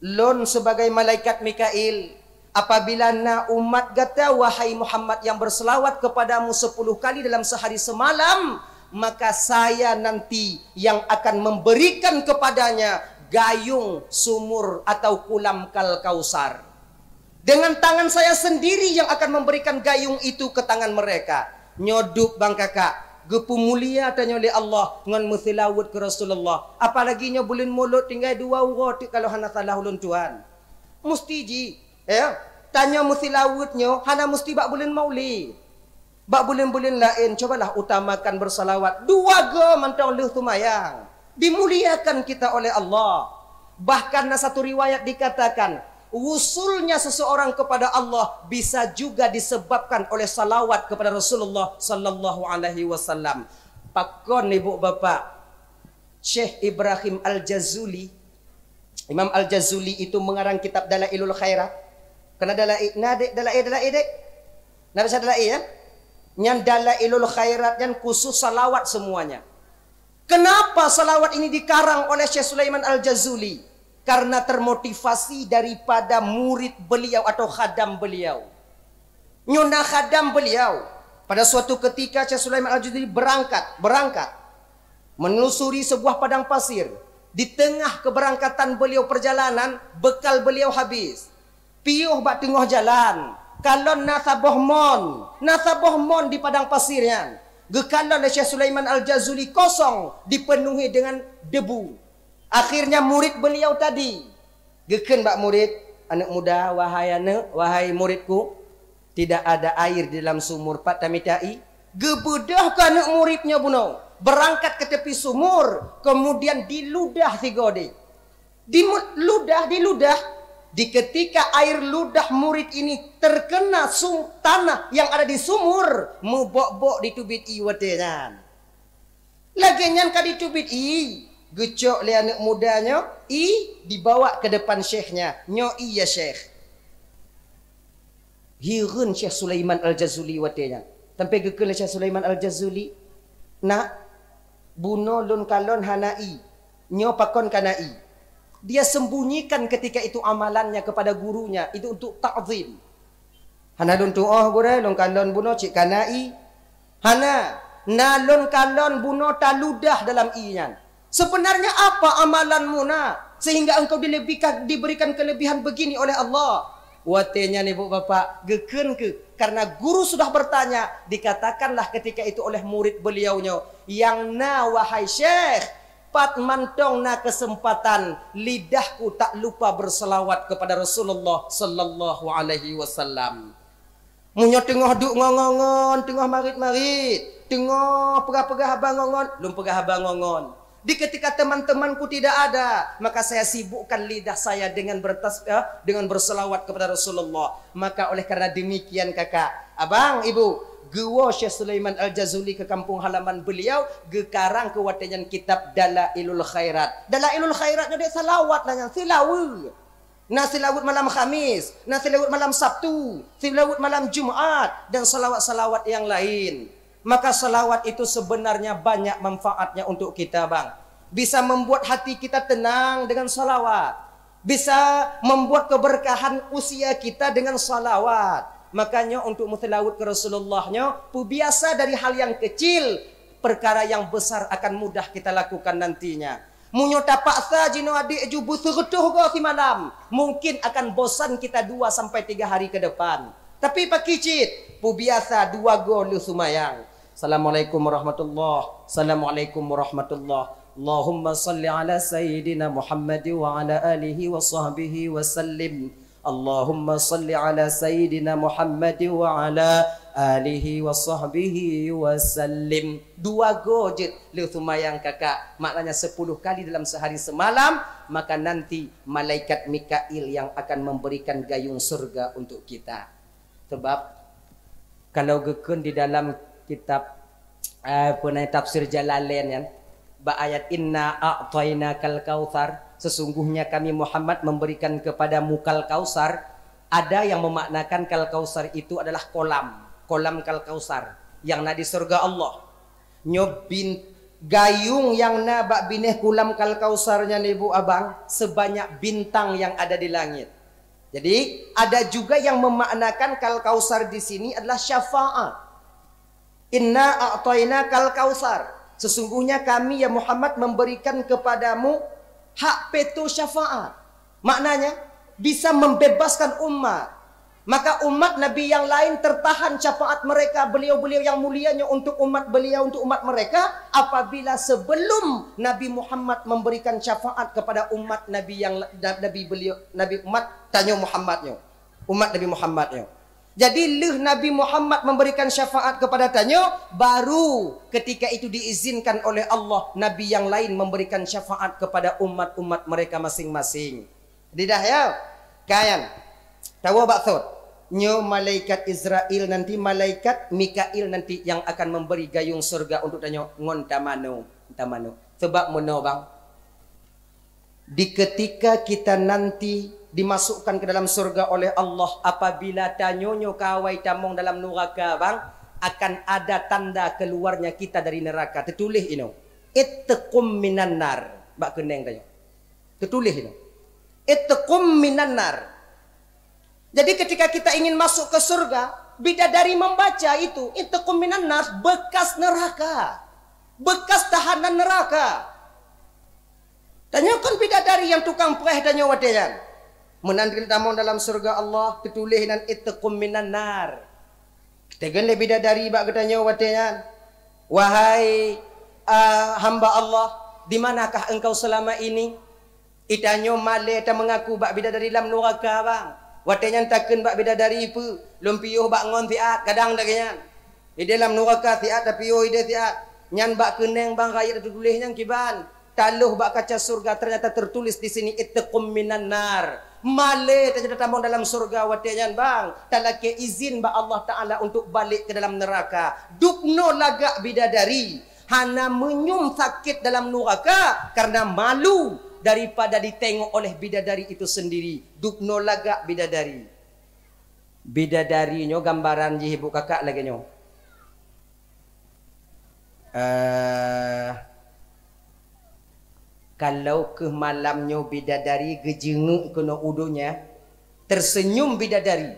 lun sebagai Malaikat Mikail. Apabila na umat kata wahai Muhammad yang berselawat kepadamu sepuluh kali dalam sehari semalam maka saya nanti yang akan memberikan kepadanya gayung sumur atau kulam kal kausar dengan tangan saya sendiri yang akan memberikan gayung itu ke tangan mereka Nyoduk bang kakak gepu mulia tanya oleh Allah dengan musilawat ke Rasulullah apalagi nyobulin mulut tinggal dua urut kalau hanatalah ulun tuan mesti ji ya Tanya mesti lautnya, hana mesti bak bulan mauli, Bak bulan-bulan lain, cobalah utamakan bersalawat. Dua ge mantau leh tu mayang. Dimuliakan kita oleh Allah. Bahkan ada satu riwayat dikatakan, usulnya seseorang kepada Allah bisa juga disebabkan oleh salawat kepada Rasulullah sallallahu alaihi wasallam. Pakon ibu bapa, Syekh Ibrahim Al-Jazuli Imam Al-Jazuli itu mengarang kitab Dalailul Khairah Kena dalai, nadi dalai dalai dek. Nabi saya dalai ya. Yang dalai ilul khairat yang khusus salawat semuanya. Kenapa salawat ini dikarang oleh Syekh Sulaiman Al Jazuli? Karena termotivasi daripada murid beliau atau khadam beliau. Nyonya khadam beliau. Pada suatu ketika Syekh Sulaiman Al Jazuli berangkat, berangkat menelusuri sebuah padang pasir. Di tengah keberangkatan beliau perjalanan, bekal beliau habis piuh bak tengah jalan kalon nasabah mon nasabah mon di padang pasirnya gekalon Syekh Sulaiman Al-Jazuli kosong dipenuhi dengan debu akhirnya murid beliau tadi geken bak murid anak muda wahai anak wahai muridku tidak ada air di dalam sumur Pak tamitai gebedah ke anak muridnya buno berangkat ke tepi sumur kemudian diludah si godi diludah, diludah di ketika air ludah murid ini terkena sum tanah yang ada di sumur mubok-bok di tubit i wadenan lagenya ka di tubit i gecok le anak mudanya i dibawa ke depan syekhnya nyo i ya syekh Hirun Syekh Sulaiman Al-Jazuli watenya. Tempe gekel Syekh Sulaiman Al-Jazuli nak buno lun kalon hanai. Nyo pakon kanai dia sembunyikan ketika itu amalannya kepada gurunya itu untuk ta'zim hana dun tuoh oh gure long kalon buno cik kanai hana na nalon kalon buno taludah dalam iyan sebenarnya apa amalanmu na sehingga engkau dilebihkan diberikan kelebihan begini oleh Allah watenya ni bu bapak gekeun ke karena guru sudah bertanya dikatakanlah ketika itu oleh murid beliaunya yang na wahai syekh sempat mantong na kesempatan lidahku tak lupa berselawat kepada Rasulullah sallallahu alaihi wasallam. Munyo tengah duk ngongongon, tengah marit-marit, tengah pegah-pegah bangongon, belum pegah bangongon. Di ketika teman-temanku tidak ada, maka saya sibukkan lidah saya dengan bertas eh, dengan berselawat kepada Rasulullah. Maka oleh karena demikian kakak, abang, ibu, gua Syekh Sulaiman Al-Jazuli ke kampung halaman beliau gekarang ke watenyan kitab Dalailul Khairat. Dalailul Khairat dia salawat lah yang silawu. Nah silawut malam Khamis, nah silawut malam Sabtu, silawut malam Jumaat dan salawat-salawat yang lain. Maka salawat itu sebenarnya banyak manfaatnya untuk kita bang. Bisa membuat hati kita tenang dengan salawat, Bisa membuat keberkahan usia kita dengan salawat Makanya untuk mutelawut ke Rasulullahnya, biasa dari hal yang kecil, perkara yang besar akan mudah kita lakukan nantinya. Munyo tapak sa jino adik jubu surutuh ko si malam. Mungkin akan bosan kita dua sampai tiga hari ke depan. Tapi Pak Kicit, biasa dua golu sumayang. Assalamualaikum warahmatullahi Assalamualaikum warahmatullahi Allahumma salli ala Sayyidina Muhammad wa ala alihi wa sahbihi wa sallim. Allahumma ala اللهم Muhammad wa ala alihi wa آله wa sallim dua gojet leutumayang kakak maknanya sepuluh kali dalam sehari semalam maka nanti malaikat mikail yang akan memberikan gayung surga untuk kita sebab kalau geken di dalam kitab eh, apa eh, tafsir jalalain ya ba ayat inna a'tainakal kautsar sesungguhnya kami Muhammad memberikan kepada mukal kausar ada yang memaknakan kal kausar itu adalah kolam kolam kal kausar yang na di surga Allah nyobin gayung yang na bak bineh kolam kal kausarnya nih bu abang sebanyak bintang yang ada di langit jadi ada juga yang memaknakan kal kausar di sini adalah syafaat Inna a'tayna kal kausar. Sesungguhnya kami ya Muhammad memberikan kepadamu hak petu syafaat. Maknanya bisa membebaskan umat. Maka umat Nabi yang lain tertahan syafaat mereka beliau-beliau yang mulianya untuk umat beliau untuk umat mereka apabila sebelum Nabi Muhammad memberikan syafaat kepada umat Nabi yang Nabi beliau Nabi umat tanya Muhammadnya umat Nabi Muhammadnya jadi leh Nabi Muhammad memberikan syafaat kepada tanya baru ketika itu diizinkan oleh Allah nabi yang lain memberikan syafaat kepada umat-umat mereka masing-masing. Didah ya. Kayan. Tahu baksud. Nyo malaikat Israel nanti malaikat Mikail nanti yang akan memberi gayung surga untuk tanya ngon tamano, tamano. Sebab mono bang. Di ketika kita nanti dimasukkan ke dalam surga oleh Allah apabila tanyonyo kawai tamong dalam neraka bang akan ada tanda keluarnya kita dari neraka tertulis ino ittaqum minan nar bak keneng tanyo tertulis ino ittaqum minan nar jadi ketika kita ingin masuk ke surga beda dari membaca itu ittaqum minan nar bekas neraka bekas tahanan neraka tanyo kan beda dari yang tukang preh dan nyawa dia menantikan tamu dalam surga Allah tertulis dan itqum minan nar tegen lebih bida dari bak katanya kan? wahai uh, hamba Allah di manakah engkau selama ini itanyo malai ta mengaku bak bida dari dalam neraka bang watanya ken. bak beda dari pu lumpiuh bak ngon tiat kadang dagenya di dalam neraka tiat tapi oh ide tiat nyan bak keneng bang rakyat tertulis nyan kiban taluh bak kaca surga ternyata tertulis di sini itqum minan nar male tajada tambang dalam surga watian bang tak lagi izin bah Allah taala untuk balik ke dalam neraka dukno lagak bidadari hana menyum sakit dalam neraka karena malu daripada ditengok oleh bidadari itu sendiri dukno lagak bidadari bidadarinyo gambaran ji ibu kakak lagi nyo uh... Kalau ke malamnya bidadari gejenguk kena udunya Tersenyum bidadari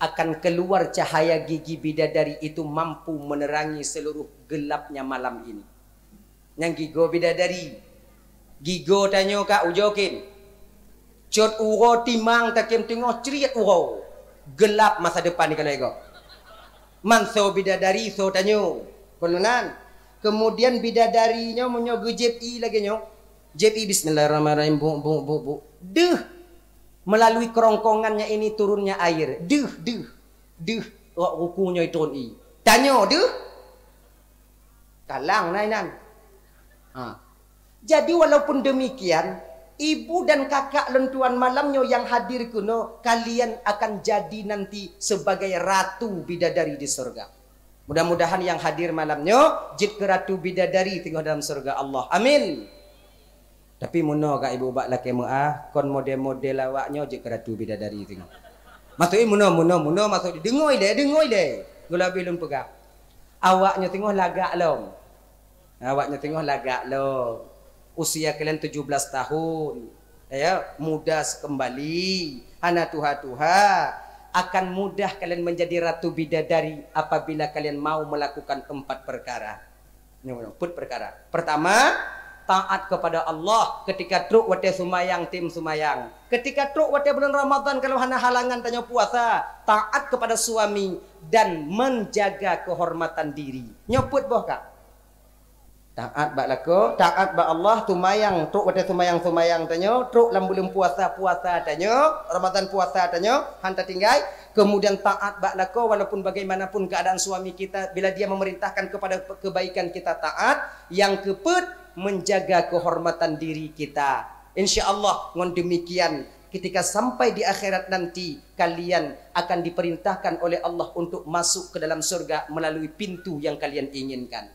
Akan keluar cahaya gigi bidadari itu mampu menerangi seluruh gelapnya malam ini Yang gigo bidadari Gigo tanya kak ujokin Cot uro timang takim tengok ceriat uro Gelap masa depan ni kalau ego Manso bidadari so tanya Kononan Kemudian bidadarinya menyogejep i lagi nyok JP bismillahirrahmanirrahim bu bu bu bu deh melalui kerongkongannya ini turunnya air deh deh deh wak rukunya itu ni tanya deh kalang nai nan ha. jadi walaupun demikian ibu dan kakak lentuan malamnya yang hadir kuno kalian akan jadi nanti sebagai ratu bidadari di surga mudah-mudahan yang hadir malamnya jid ke ratu bidadari tinggal dalam surga Allah amin tapi muno kak ibu bak laki mu ah, kon model-model lawaknya je keratu bidadari tengok. Maksudnya muno muno muno maksud dengoi deh dengoi deh. Gula belum pegak. Awaknya tengok lagak lom. Awaknya tengok lagak lom. Usia kalian 17 tahun. Ya, mudas kembali. Hana tuha tuha akan mudah kalian menjadi ratu bida dari apabila kalian mau melakukan empat perkara. Ini perkara. Pertama, taat kepada Allah ketika truk wate sumayang tim sumayang. Ketika truk wate bulan Ramadan kalau hana halangan tanya puasa, taat kepada suami dan menjaga kehormatan diri. Nyoput boh kak? Taat ba lako, taat ba Allah tumayang truk wate sumayang sumayang tanya, truk lambulum puasa puasa tanya, Ramadan puasa tanya, hanta tinggal kemudian taat kau walaupun bagaimanapun keadaan suami kita bila dia memerintahkan kepada kebaikan kita taat yang keempat menjaga kehormatan diri kita insyaallah dengan demikian ketika sampai di akhirat nanti kalian akan diperintahkan oleh Allah untuk masuk ke dalam surga melalui pintu yang kalian inginkan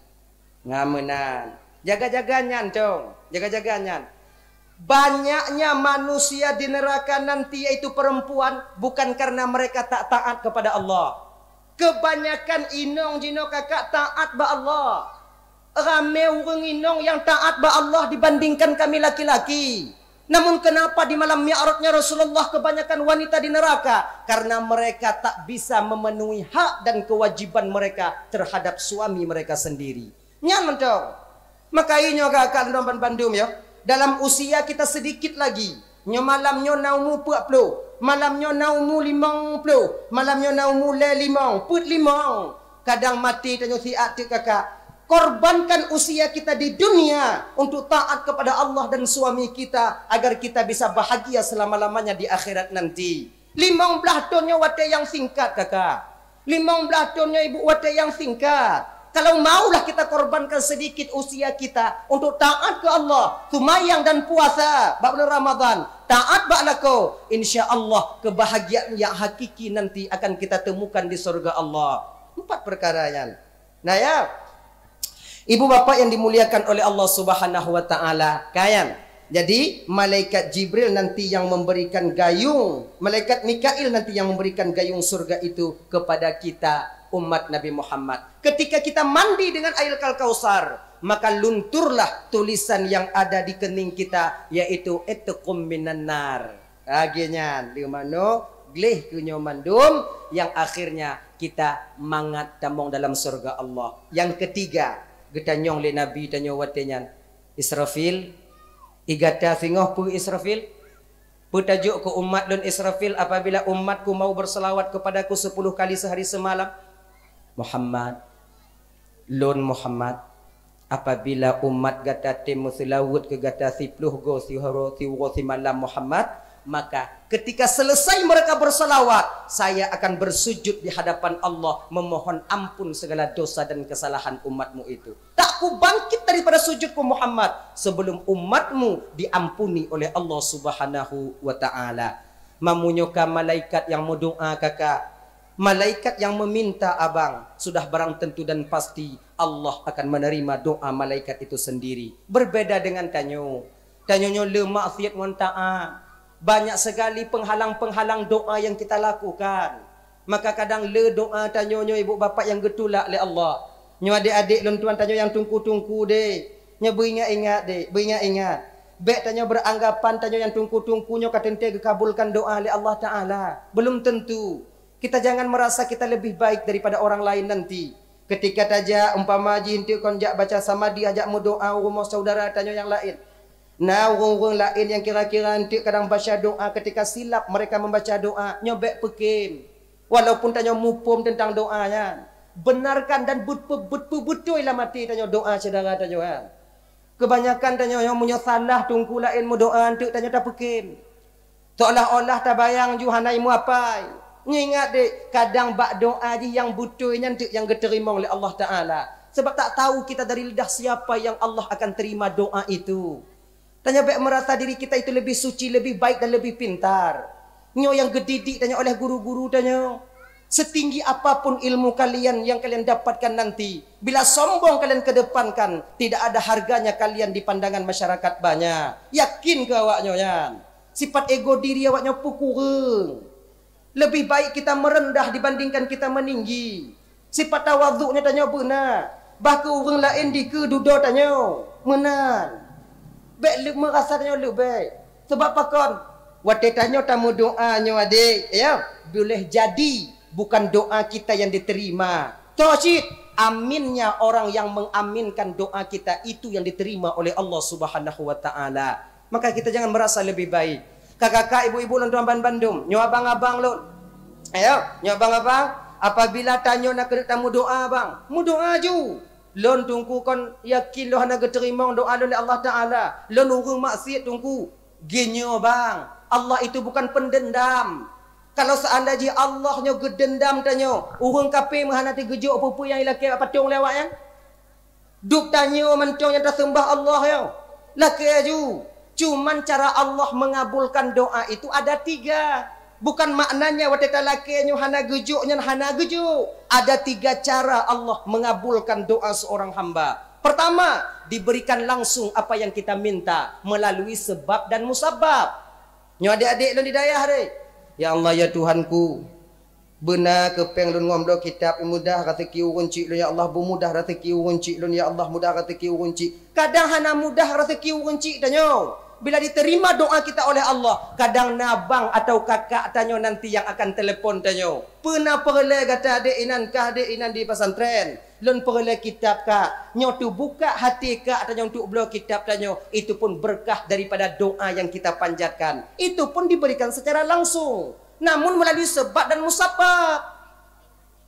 ngamenan jaga-jaganya antong jaga-jaganya Banyaknya manusia di neraka nanti yaitu perempuan bukan karena mereka tak taat kepada Allah. Kebanyakan inong jino kakak taat ba Allah. Ramai orang inong yang taat ba Allah dibandingkan kami laki-laki. Namun kenapa di malam mi'aratnya Rasulullah kebanyakan wanita di neraka? Karena mereka tak bisa memenuhi hak dan kewajiban mereka terhadap suami mereka sendiri. Nyaman cok. Maka inyo kakak nomban bandung yuk. Ya. Dalam usia kita sedikit lagi. Nyo malam nyo naumu puak puluh. Malam nyo naumu limang puluh. Malam nyo naumu le limang. Put limang. Kadang mati tanya si atik kakak. Korbankan usia kita di dunia untuk taat kepada Allah dan suami kita agar kita bisa bahagia selama-lamanya di akhirat nanti. Limang belah tahunnya wadah yang singkat kakak. Limang belah tahunnya ibu wadah yang singkat. Kalau maulah kita korbankan sedikit usia kita untuk taat ke Allah, sumayang dan puasa bakal Ramadan. Taat baklah kau. InsyaAllah kebahagiaan yang hakiki nanti akan kita temukan di surga Allah. Empat perkara yang. Nah ya. Ibu bapa yang dimuliakan oleh Allah subhanahu wa ta'ala. Kayan. Jadi malaikat Jibril nanti yang memberikan gayung, malaikat Mikail nanti yang memberikan gayung surga itu kepada kita umat Nabi Muhammad. Ketika kita mandi dengan air Kalkausar, maka lunturlah tulisan yang ada di kening kita yaitu etukum minan nar. Agenya di mana gleh kunyomandum yang akhirnya kita mangat tamong dalam surga Allah. Yang ketiga, getanyong le nabi tanyo watenyan. Israfil Igata singoh pu Israfil Putajuk ke umat dan Israfil Apabila umatku mau berselawat kepadaku Sepuluh kali sehari semalam Muhammad Lun Muhammad Apabila umat gata tim musilawut ke gata sipluh go siharo siwo si malam Muhammad maka ketika selesai mereka bersalawat saya akan bersujud di hadapan Allah memohon ampun segala dosa dan kesalahan umatmu itu tak ku bangkit daripada sujudku Muhammad sebelum umatmu diampuni oleh Allah Subhanahu wa taala mamunyoka malaikat yang mendoa kakak malaikat yang meminta abang sudah barang tentu dan pasti Allah akan menerima doa malaikat itu sendiri berbeda dengan tanyo tanyonyo le maksiat mentaat banyak sekali penghalang-penghalang doa yang kita lakukan. Maka kadang le doa tanya nyonya ibu bapa yang getulak le Allah. Nyo adik-adik lon tuan tanyo yang tungku-tungku de. Nyo beringat-ingat de, beringat-ingat. Bek tanya beranggapan tanya yang tungku-tungku nyo katente gekabulkan doa le Allah taala. Belum tentu. Kita jangan merasa kita lebih baik daripada orang lain nanti. Ketika taja umpama jin tu konjak baca sama dia ajak mu doa rumah saudara tanya yang lain. Nah orang-orang lain yang kira-kira nanti kadang baca doa ketika silap mereka membaca doa nyobek pekim. Walaupun tanya mupum tentang doanya. Benarkan dan betul-betul but, lah mati tanya doa saudara tanya ha. Kebanyakan tanya yang punya salah tunggu lain mu doa nanti tanya tak pekim. Tolah olah tak bayang juhanai mu apa. Ingat dek kadang bak doa je yang butuhnya nanti yang diterima oleh Allah Ta'ala. Sebab tak tahu kita dari lidah siapa yang Allah akan terima doa itu. Tanya baik merasa diri kita itu lebih suci, lebih baik dan lebih pintar. Nyo yang gedidik tanya oleh guru-guru tanya. Setinggi apapun ilmu kalian yang kalian dapatkan nanti. Bila sombong kalian kedepankan. Tidak ada harganya kalian di pandangan masyarakat banyak. Yakin ke awaknya ya. Sifat ego diri awaknya pukul. Lebih baik kita merendah dibandingkan kita meninggi. Sifat tawaduknya tanya benar. Bahkan orang lain dikedudah tanya. Menang. Baik lu merasanya lu baik. Sebab apa kan? Waktu tanya tamu doanya adik. Ya. Boleh jadi bukan doa kita yang diterima. Tosit. Aminnya orang yang mengaminkan doa kita itu yang diterima oleh Allah Subhanahu wa taala. Maka kita jangan merasa lebih baik. Kakak-kakak, ibu-ibu nonton ban Bandung, nyu abang-abang lu. Ayo, nyu abang-abang, apabila tanya nak kena tamu doa bang, mu doa ju. Lon tungku kon yakin lo hana keterima doa lo oleh Allah Ta'ala. Lon urung maksiat tunggu Ginyo bang. Allah itu bukan pendendam. Kalau seandainya Allah nyo gedendam tanyo. Urung kapi mahana ti gejuk pupu yang ilaki apa tiung lewat ya. Duk tanyo mencong yang tersembah Allah ya. Laki aju. Cuman cara Allah mengabulkan doa itu ada Tiga. Bukan maknanya wadah lelaki yang hana gejuk yang hana gejuk. Ada tiga cara Allah mengabulkan doa seorang hamba. Pertama, diberikan langsung apa yang kita minta melalui sebab dan musabab. Nyo adik-adik lu didayah hari. Ya Allah ya Tuhanku. Benar ke peng ngomdo kitab mudah kata ki urun lu ya Allah bermudah rata ki urun lu ya Allah mudah rata ki urun Kadang hana mudah rata ki urun cik bila diterima doa kita oleh Allah kadang nabang atau kakak tanya nanti yang akan telefon tanya pernah perle kata adik inan kah adik inan di pesantren lon perle kitab kak nyo buka hati kak tanya untuk beli kitab tanya itu pun berkah daripada doa yang kita panjatkan itu pun diberikan secara langsung namun melalui sebab dan musabab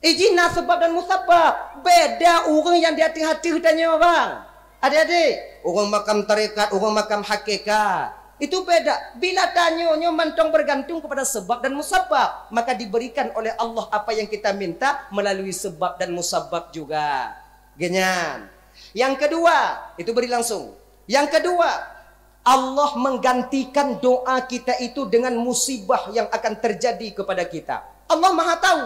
ijina sebab dan musabab beda orang yang di hati-hati tanya orang -hati, Adik-adik, orang makam tarikat, orang makam hakikat. Itu beda. Bila tanyanya mentong bergantung kepada sebab dan musabab, maka diberikan oleh Allah apa yang kita minta melalui sebab dan musabab juga. Genyan. Yang kedua, itu beri langsung. Yang kedua, Allah menggantikan doa kita itu dengan musibah yang akan terjadi kepada kita. Allah Maha tahu.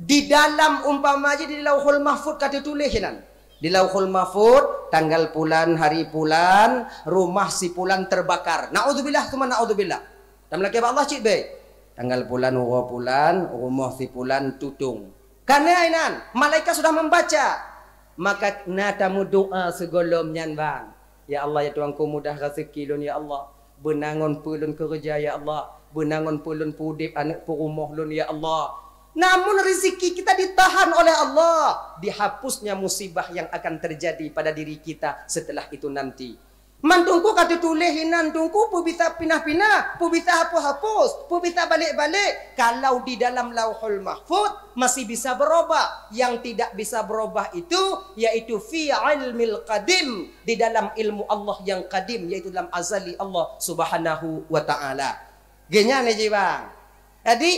Di dalam umpama aja di Lauhul Mahfuz kata tulis nanti di lauhul mafud, tanggal pulan hari pulan, rumah si pulan terbakar naudzubillah tuma naudzubillah dan laki Allah cik be tanggal pulan ugo pulan, rumah si pulan tutung karena ainan malaikat sudah membaca maka natamu doa segolomnya bang ya Allah ya tuanku mudah rezeki lun ya Allah Benangun pulun kerja ya Allah Benangun pulun pudip anak perumah lun ya Allah Namun rezeki kita ditahan oleh Allah. Dihapusnya musibah yang akan terjadi pada diri kita setelah itu nanti. Mantungku kata tulih inantungku pu bisa pinah-pinah, pu bisa hapus-hapus, pu bisa balik-balik. Kalau di dalam lauhul mahfud masih bisa berubah. Yang tidak bisa berubah itu yaitu fi ilmil qadim. Di dalam ilmu Allah yang qadim yaitu dalam azali Allah subhanahu wa ta'ala. Genya ni je Jadi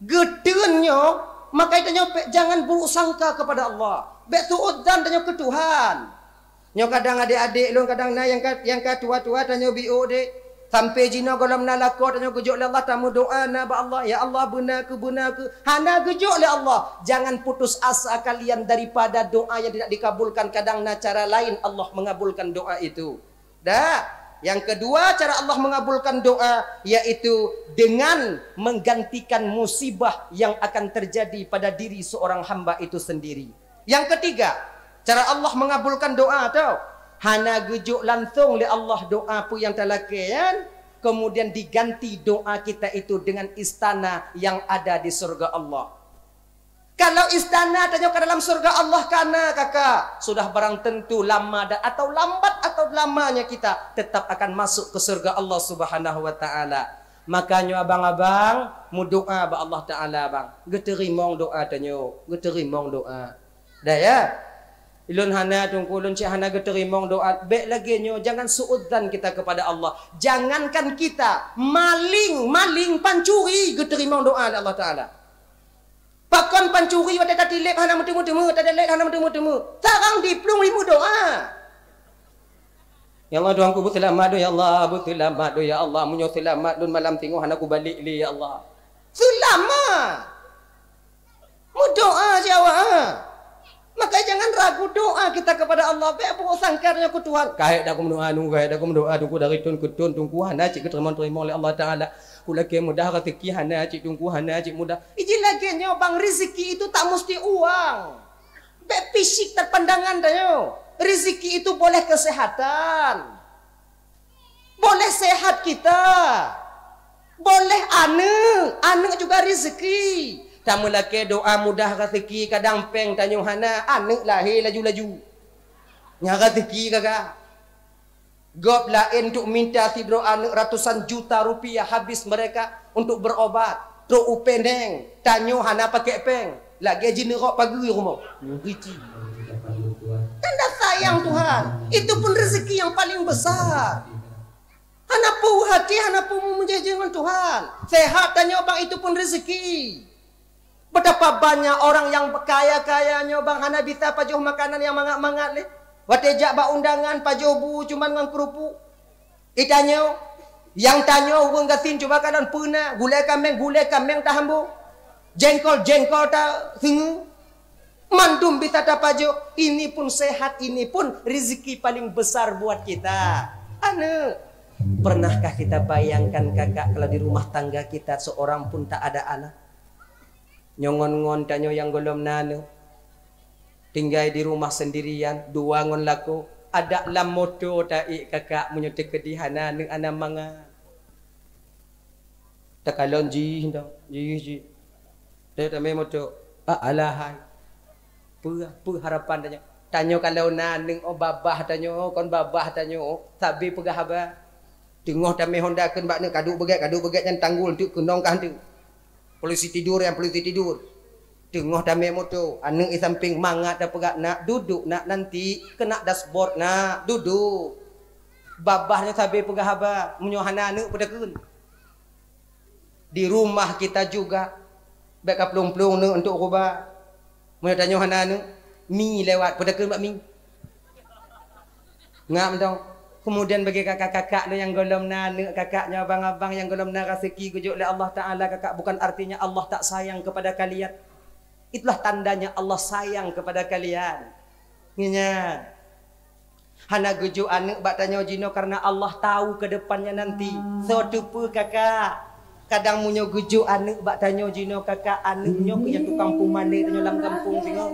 gedenyo maka itu jangan buruk sangka kepada Allah bek tuut dan tanyo ke Tuhan nyo kadang adik-adik lu kadang na yang yang ka tua-tua tanyo bio de sampai jina golam na lako tanyo gejok le Allah tamu doa na ba Allah ya Allah buna ke buna ke hana gejok le Allah jangan putus asa kalian daripada doa yang tidak dikabulkan kadang na cara lain Allah mengabulkan doa itu dah yang kedua cara Allah mengabulkan doa yaitu dengan menggantikan musibah yang akan terjadi pada diri seorang hamba itu sendiri. Yang ketiga, cara Allah mengabulkan doa atau Hana gejuk langsung li Allah doa pu yang talakian kemudian diganti doa kita itu dengan istana yang ada di surga Allah. Kalau istana tanya dalam surga Allah kana kakak. Sudah barang tentu lama dan atau lambat atau lamanya kita tetap akan masuk ke surga Allah subhanahu wa ta'ala. Makanya abang-abang, mudu'a ba Allah ta'ala abang. Geterimong doa tanya. Geterimong doa. Dah ya? Ilun hana tungku ilun cik hana geterimong doa. Baik lagi nyo, jangan suudzan kita kepada Allah. Jangankan kita maling, maling, pancuri geterimong doa Allah ta'ala. Bahkan pencuri pada tadi lep hana muda muda tadi lep hana muda muda Sekarang diplung ribu doa. Ya Allah doang ku selamat do ya Allah, bu selamat do ya Allah, munyo selamat dun malam tinggu hana ku balik li ya Allah. Selamat. Mu doa jawa. Ha. Maka jangan ragu doa kita kepada Allah. Baik apa sangkarnya ke Tuhan. Kahit aku mendoa, nunggu kahit aku mendoa. Tunggu dari tun ke tun. Tunggu hana cik keterima terima oleh Allah Ta'ala kulake mudah rezeki hana cik tunggu hana cik mudah iji lagi nyo bang rezeki itu tak mesti uang be fisik terpandangan dayo rezeki itu boleh kesehatan boleh sehat kita boleh anak anak juga rezeki tamu lake doa mudah rezeki kadang peng tanyo hana anak lahir laju-laju nya rezeki kakak Gop lain untuk minta tidroan ratusan juta rupiah habis mereka untuk berobat. Teruk upeneng. Tanya hana pakai peng. Lagi aja ni kok pagi rumah. Rici. Tanda sayang Tuhan. Itu pun rezeki yang paling besar. Hana pu hati, hana pu menjajikan Tuhan. Sehat tanya bang itu pun rezeki. Betapa banyak orang yang kaya kaya nyobang Hana bisa pajuh makanan yang mangat-mangat ni. Eh? Watejak ba undangan pajobu cuma ngan kerupu. Itanyo yang tanyo urang gasin cuba kadan puna gulai kambing gulai kambing tah Jengkol jengkol ta singu. Mandum bisa tapajo ini pun sehat ini pun rezeki paling besar buat kita. Ana Pernahkah kita bayangkan kakak kalau di rumah tangga kita seorang pun tak ada anak? Nyongon-ngon tanyo yang golom nanu tinggal di rumah sendirian dua ngon laku ada lam moto tai kakak menyutik kedihana ning anak manga takalon ji hindo ji ji te te me moto ah, ala hai pu pu harapan tanya tanya kalau na ning o oh, babah tanya oh, kon babah tanya Sabi oh, pegah haba tengah ta me honda ken bak ne kaduk begat kaduk begat nyang tanggul tu kenong kah tu polisi tidur yang polisi tidur Tengah dah ambil motor. Anak di samping mangat dah pegat nak duduk nak nanti. Kena dashboard nak duduk. Babahnya sabi pegah haba. Menyohana anak pada kun. Di rumah kita juga. Baik pelung-pelung ni untuk rubah. Mereka anak hana ni. Mi lewat pada kun mi. Ngap tau. Kemudian bagi kakak-kakak ni yang golom na anak kakaknya abang-abang yang golom na rasa kujuk oleh Allah Ta'ala kakak. Bukan artinya Allah tak sayang kepada kalian. Itulah tandanya Allah sayang kepada kalian. Nya, Hana geju anak bak tanya jino karena Allah tahu ke depannya nanti. So tupu kakak. Kadang munyo geju anak bak tanya jino kakak anaknya punya tukang pumane tanya dalam kampung tengok.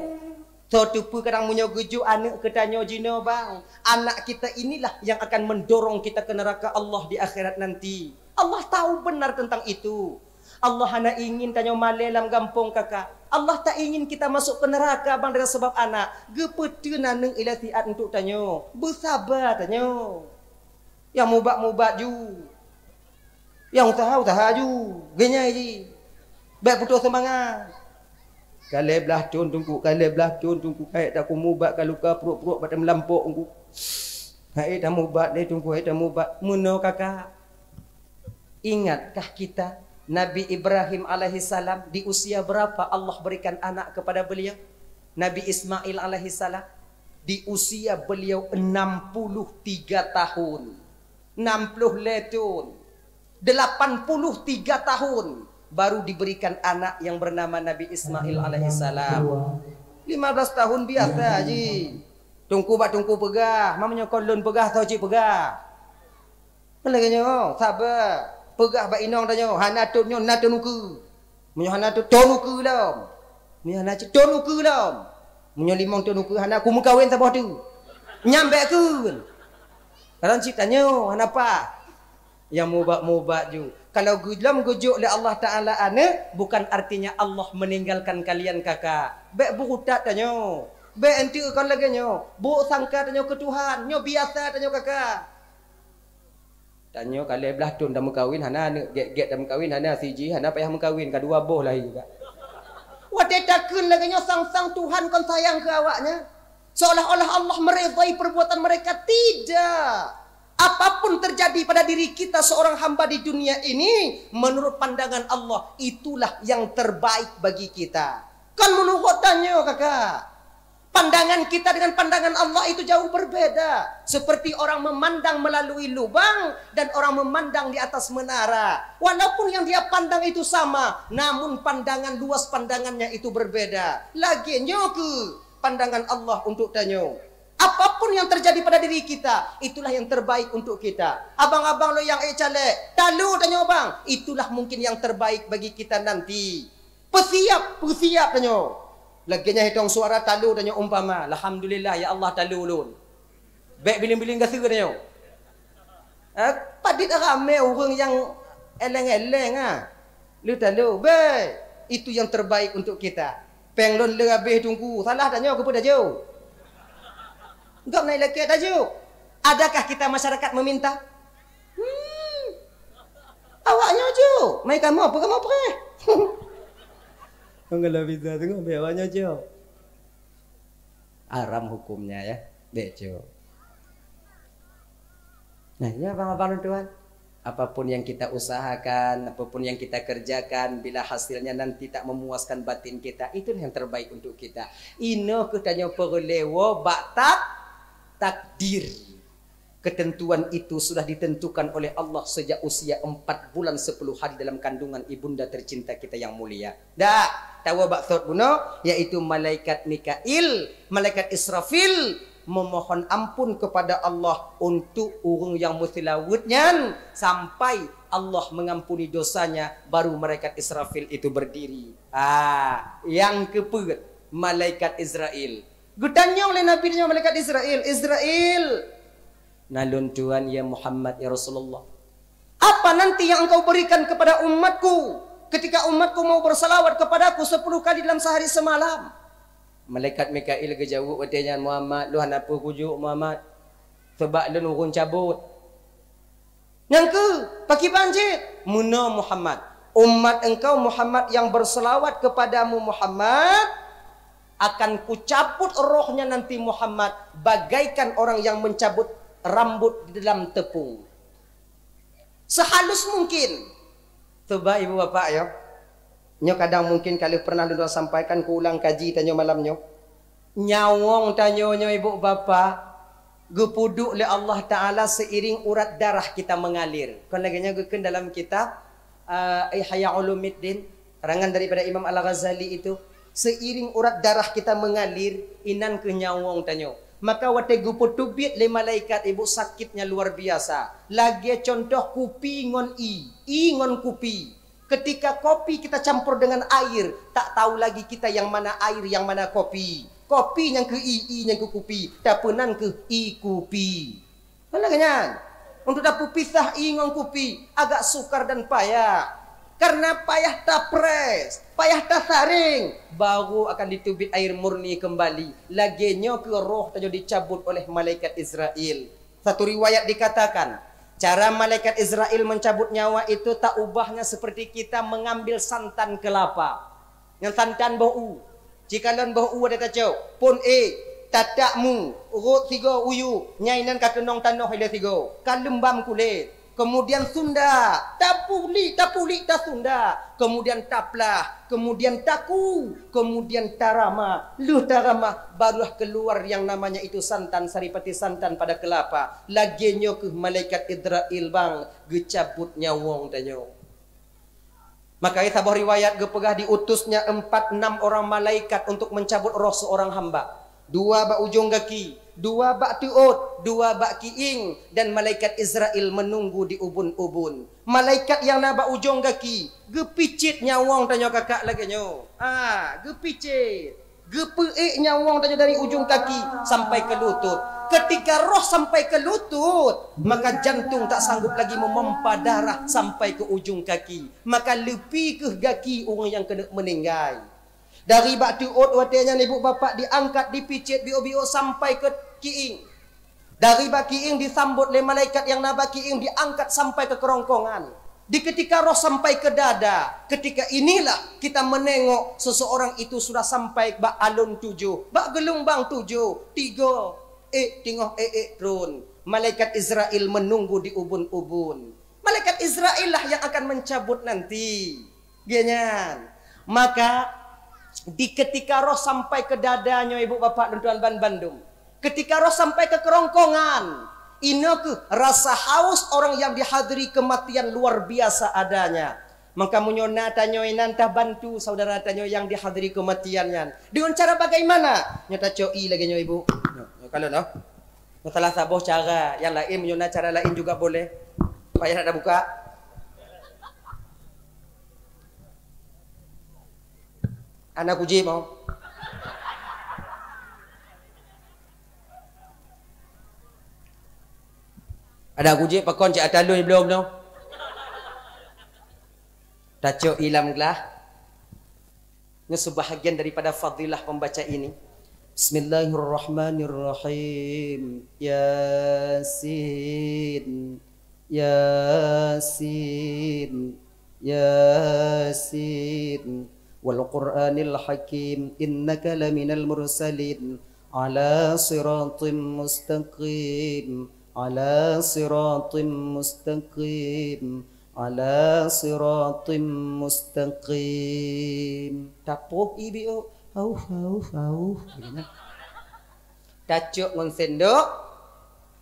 So tupu kadang munyo geju anak ke tanya jino bang. Anak kita inilah yang akan mendorong kita ke neraka Allah di akhirat nanti. Allah tahu benar tentang itu. Allah hana ingin tanya malam dalam gampung kakak. Allah tak ingin kita masuk ke neraka bang dengan sebab anak. Gepeda nanang ila siat untuk tanya. Bersabar tanya. Yang mubat-mubat ju. Yang utaha-utaha ju. Genya ji. Baik putus semangat. Kalau belah tun tunggu, kalau belah tun tunggu, kait tak kumu bat kalau ka perut perut pada melampok tunggu. Kait tak mubat dia tunggu, kait tak mubat. Mana kakak? Ingatkah kita Nabi Ibrahim alaihi salam di usia berapa Allah berikan anak kepada beliau? Nabi Ismail alaihi salam di usia beliau 63 tahun. 60 letun. 83 tahun baru diberikan anak yang bernama Nabi Ismail alaihi salam. 15 tahun biasa ya, ya, aji. Ya. Tungku bak tungku pegah, mamnya kolon pegah tau cik pegah. Pelaganya oh, sabar pegah bak inong tanya hana tunyo na tunuku munyo hana tu tunuku lam munyo hana tu tunuku lam munyo limong tunuku hana ku mukawen sabah tu nyambek ku kan si tanyo oh, hana pa yang mubak mubak ju kalau gujlam gujuk le Allah taala ana bukan artinya Allah meninggalkan kalian kakak bek buhutat tanyo bek entu kan lagi nyo buk sangka tanyo ke tuhan nyo biasa tanyo kakak Tanya kalau belah tu dah berkahwin, hana get get dah berkahwin, hana siji, hana payah berkahwin ke dua boh lahir juga. Wah tetakun lagi sang-sang Tuhan kan sayang ke awaknya. Seolah-olah Allah meredai perbuatan mereka. Tidak. Apapun terjadi pada diri kita seorang hamba di dunia ini. Menurut pandangan Allah itulah yang terbaik bagi kita. Kan menurut tanya kakak. Pandangan kita dengan pandangan Allah itu jauh berbeda. Seperti orang memandang melalui lubang dan orang memandang di atas menara. Walaupun yang dia pandang itu sama, namun pandangan luas pandangannya itu berbeda. Lagi nyoku pandangan Allah untuk tanya. Apapun yang terjadi pada diri kita, itulah yang terbaik untuk kita. Abang-abang lo yang ecalek, eh talu tanya bang. Itulah mungkin yang terbaik bagi kita nanti. Persiap, persiap tanya. Laginya hitung suara talu yang umpama. Alhamdulillah ya Allah talu ulun. Baik biling-biling gasa ke tanya. Eh, padit ramai orang yang eleng-eleng ah. Lu talu. Baik. Itu yang terbaik untuk kita. Penglon le habis tunggu. Salah tanya aku pun dah jauh. Enggak naik lagi dah jauh. Adakah kita masyarakat meminta? Hmm. Awaknya jauh, Mai kamu apa kamu pergi. [laughs] Menggelap itu itu ngebewanya cio Aram hukumnya ya Bek cio Nah ya bang apa Tuhan Apapun yang kita usahakan Apapun yang kita kerjakan Bila hasilnya nanti tak memuaskan batin kita Itu yang terbaik untuk kita Ino kutanya perlewa Baktak takdir Takdir ketentuan itu sudah ditentukan oleh Allah sejak usia 4 bulan 10 hari dalam kandungan ibunda tercinta kita yang mulia. Dak, tahu bak thought buno yaitu malaikat Mikail, malaikat Israfil memohon ampun kepada Allah untuk urung yang mutilawutnya sampai Allah mengampuni dosanya baru malaikat Israfil itu berdiri. Ah, yang keput malaikat Israel. Gutanya oleh Nabi malaikat Israel, Israel, nalun tuan ya Muhammad ya Rasulullah. Apa nanti yang engkau berikan kepada umatku ketika umatku mau bersalawat kepadaku sepuluh kali dalam sehari semalam? Malaikat Mikail kejawab katanya Muhammad, lu hendak kujuk Muhammad? Sebab lu nurun cabut. Yang Pakai panjit. Muna Muhammad. Umat engkau Muhammad yang berselawat kepadamu Muhammad. Akan kucabut rohnya nanti Muhammad. Bagaikan orang yang mencabut rambut di dalam tepung. Sehalus mungkin. Tuba ibu bapa ya. Nyo kadang mungkin kalau pernah dulu sampaikan ku ulang kaji tanyo malam nyo. Nyawong tanyo nyo ibu bapa. Gepuduk oleh Allah Ta'ala seiring urat darah kita mengalir. Kan lagi nyo gekin dalam kitab. Uh, eh, Ihaya Ulumiddin. Rangan daripada Imam Al-Ghazali itu. Seiring urat darah kita mengalir. Inan ke nyawong tanyo. Maka watai gupo tubit le malaikat ibu sakitnya luar biasa. Lagi contoh kupi ngon i. I ngon kupi. Ketika kopi kita campur dengan air. Tak tahu lagi kita yang mana air yang mana kopi. Kopi yang ke i, i yang ke kupi. Tapi nan ke i kupi. Mana kenyang? Untuk dapat pisah i ngon kupi. Agak sukar dan payah. Karena payah tak pres, payah tak saring. Baru akan ditubit air murni kembali. Lagi ke roh tak jadi cabut oleh malaikat Israel. Satu riwayat dikatakan, cara malaikat Israel mencabut nyawa itu tak ubahnya seperti kita mengambil santan kelapa. Yang santan bau. Jika non bau ada tak tajuk, pun e, tatakmu, urut tiga uyu, nyainan kakenong tanah ada tiga. Kalembam kulit kemudian sunda tapuli tapuli ta sunda kemudian taplah kemudian taku kemudian tarama luh tarama barulah keluar yang namanya itu santan saripati santan pada kelapa Lagi nyokuh malaikat idrail bang gecabut nyawong tanyo maka itu sebuah riwayat gepegah diutusnya empat enam orang malaikat untuk mencabut roh seorang hamba dua ba ujung kaki dua bak tiut, dua bak kiing dan malaikat Israel menunggu di ubun-ubun. Malaikat yang naba ujung kaki, gepicit nyawang tanya kakak lagi nyo. Ah, gepicit. Gepeik nyawang tanya dari ujung kaki sampai ke lutut. Ketika roh sampai ke lutut, maka jantung tak sanggup lagi memompa darah sampai ke ujung kaki. Maka lebih ke kaki orang yang kena meninggal. Dari batu ot watenya ibu bapa diangkat dipicit bio bio sampai ke Kiing. Dari Kiing disambut oleh malaikat yang Nabaki'ing diangkat sampai ke kerongkongan. Di ketika roh sampai ke dada, ketika inilah kita menengok seseorang itu sudah sampai ke alun tujuh, bak gelombang tujuh, tiga, eh tengok eh eh turun. Malaikat Israel menunggu di ubun-ubun. Malaikat Israel lah yang akan mencabut nanti. Genyan. Maka di ketika roh sampai ke dadanya ibu bapak dan tuan ban Bandung ketika roh sampai ke kerongkongan inakah rasa haus orang yang dihadiri kematian luar biasa adanya maka munyo na tanyo inanta bantu saudara tanyo yang dihadiri kematiannya dengan cara bagaimana nyata coi lagi nyo ibu kalau no masalah sabo cara yang lain munyo na cara lain juga boleh payah ada buka anak uji mau Ada kujik pakon cik atas lun belum tu. Tacuk ilam gelah. Ini sebahagian daripada fadilah pembaca ini. Bismillahirrahmanirrahim. Yasin. Yasin. Yasin. Wal Qur'anil Hakim innaka laminal mursalin ala siratim mustaqim. على صراط مستقيم على صراط مستقيم تبوه إبيو أوف أوف أوف تجوك من صندوق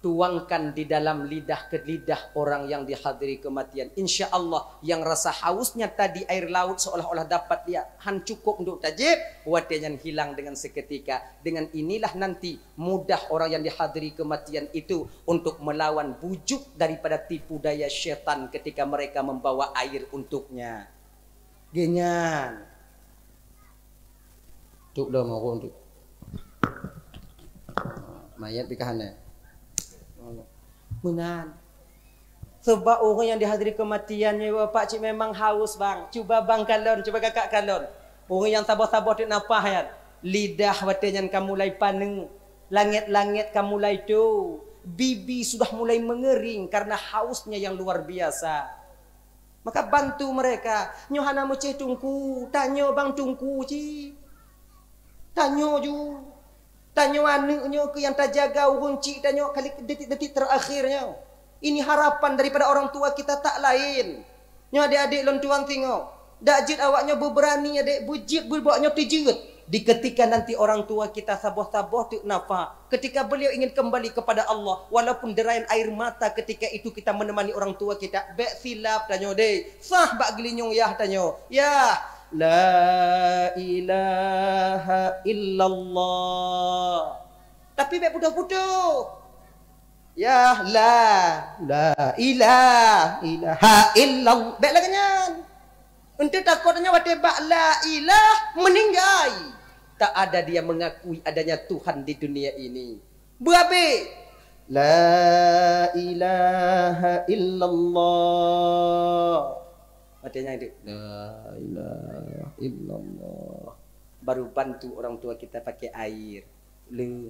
tuangkan di dalam lidah ke lidah orang yang dihadiri kematian. Insya Allah yang rasa hausnya tadi air laut seolah-olah dapat dia han cukup untuk tajib. Wadah yang hilang dengan seketika. Dengan inilah nanti mudah orang yang dihadiri kematian itu untuk melawan bujuk daripada tipu daya syaitan ketika mereka membawa air untuknya. Genyan. Tuk dah mahu untuk. Mayat pikahannya mengan. Sebab orang yang dihadiri kematiannya, Pak Cik memang haus bang. Cuba bang kalon, cuba kakak kalon. Orang yang sabar-sabar tak nafah kan. Lidah batin yang kamu mulai paneng. Langit-langit kamu mulai tu. Bibi sudah mulai mengering karena hausnya yang luar biasa. Maka bantu mereka. Nyohana mu cih tungku. Tanya bang tungku cik, Tanya juga. Tanya anaknya ke yang tak jaga urung cik tanya kali detik-detik terakhirnya. Ini harapan daripada orang tua kita tak lain. Nyo adik-adik lontuan tengok tengok. Dajit awaknya berani adik bujit buatnya terjerit. Di ketika nanti orang tua kita sabah-sabah tu nafah Ketika beliau ingin kembali kepada Allah. Walaupun derain air mata ketika itu kita menemani orang tua kita. Bek silap tanya dek. Sah bak gilinyong ya. tanya. Yah. La إله illallah. tapi baik budak budak, ya la la ilah ilaha illallah baik lah kenyan untuk takutnya watibak la ilah meninggai tak ada dia mengakui adanya Tuhan di dunia ini berapa la ilaha illallah Mati yang ada. La ilaha illallah. Baru bantu orang tua kita pakai air. Le.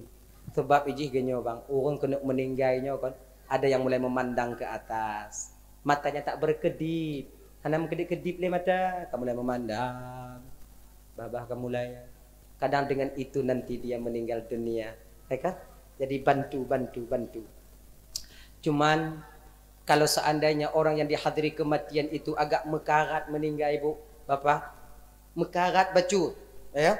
Sebab iji genyo bang. Orang kena meninggalnya kan. Ada yang mulai memandang ke atas. Matanya tak berkedip. Hanam kedip-kedip le mata. Kamu mulai memandang. Babah kamu mulai. Kadang dengan itu nanti dia meninggal dunia. Hei eh, kan? Jadi bantu, bantu, bantu. Cuman kalau seandainya orang yang dihadiri kematian itu agak mekarat meninggal ibu bapa mekarat baju ya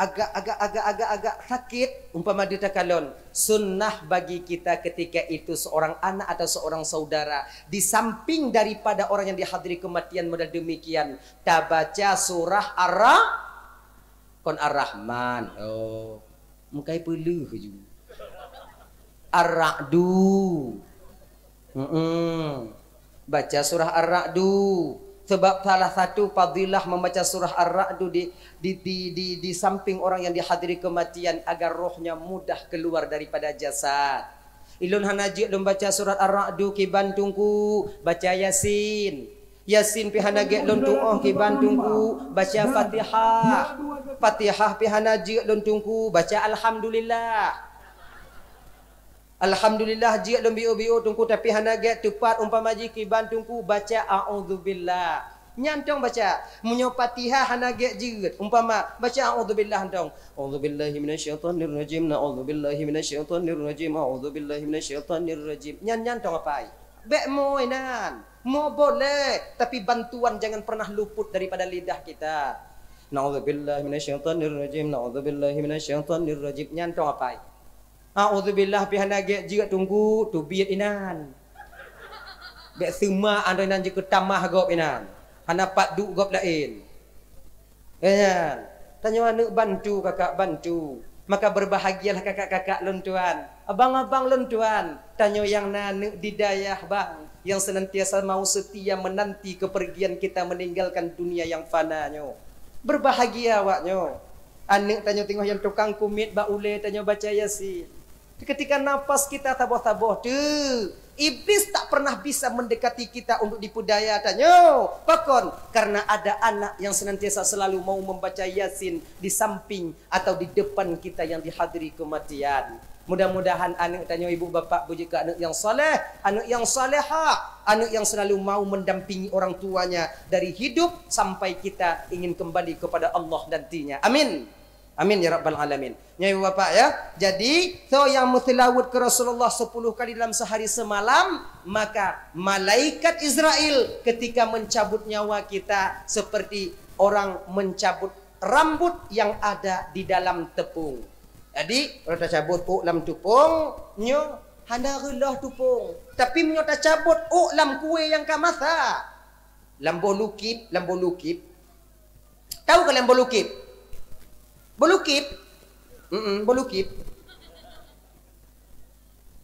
agak agak agak agak agak sakit umpama dia takalon sunnah bagi kita ketika itu seorang anak atau seorang saudara di samping daripada orang yang dihadiri kematian modal demikian ta baca surah arah, kon ar-rahman oh mukai peluh keju? ar Mm-mm. Baca surah Ar-Ra'du. Sebab salah satu fadilah membaca surah Ar-Ra'du di, di, di, di, di samping orang yang dihadiri kematian agar rohnya mudah keluar daripada jasad. Ilun hanajik lum baca surah Ar-Ra'du ki bantungku baca Yasin. Yasin pihana gek lun tungoh ki bantungku baca Fatihah. Ya, Fatihah pihana gek lun tungku baca Alhamdulillah. Alhamdulillah jiat dong bio bio tungku tapi hana get tepat umpama ji ki bantungku baca a'udzubillah. Nyantong baca munyo patiha hana get jiat umpama baca a'udzubillah dong. A'udzubillahi minasyaitonir rajim. A'udzubillahi minasyaitonir rajim. A'udzubillahi minasyaitonir rajim. Nyan nyantong apa ai? Bek mo nan. Mo boleh tapi bantuan jangan pernah luput daripada lidah kita. Na'udzubillahi minasyaitonir rajim. Na'udzubillahi minasyaitonir rajim. Nyantong apa ai? A'udzubillah pihak nak get tunggu tu biat inan. Biat semua anda nan jika tamah gop inan. Hana pat duk gop lain. Inan. Ya, ya. Tanya mana bantu kakak bantu. Maka berbahagialah kakak-kakak lentuan. Abang-abang lentuan. Tanya yang nan didayah bang. Yang senantiasa mau setia menanti kepergian kita meninggalkan dunia yang fana nyo. Berbahagia awak nyo. Anak tanya tengok yang tukang kumit bak ule tanya baca yasin. Ketika nafas kita taboh-taboh, Iblis tak pernah bisa mendekati kita untuk dipudaya tanya. Pakon karena ada anak yang senantiasa selalu mau membaca Yasin di samping atau di depan kita yang dihadiri kematian. Mudah-mudahan anak tanya ibu bapak bujuk anak yang saleh, anak yang saleha, anak yang selalu mau mendampingi orang tuanya dari hidup sampai kita ingin kembali kepada Allah nantinya. Amin. Amin ya rabbal alamin. Nyai bapak ya. Jadi so yang mutilawat ke Rasulullah 10 kali dalam sehari semalam maka malaikat Israel ketika mencabut nyawa kita seperti orang mencabut rambut yang ada di dalam tepung. Jadi orang cabut tu dalam tepung nyo handa relah tepung. Tapi nyo ta cabut u dalam kue yang kamasa. Lambo lukip, lambo lukip. Tahu ke lambo lukip? Bulu kip. Mm bulu kip.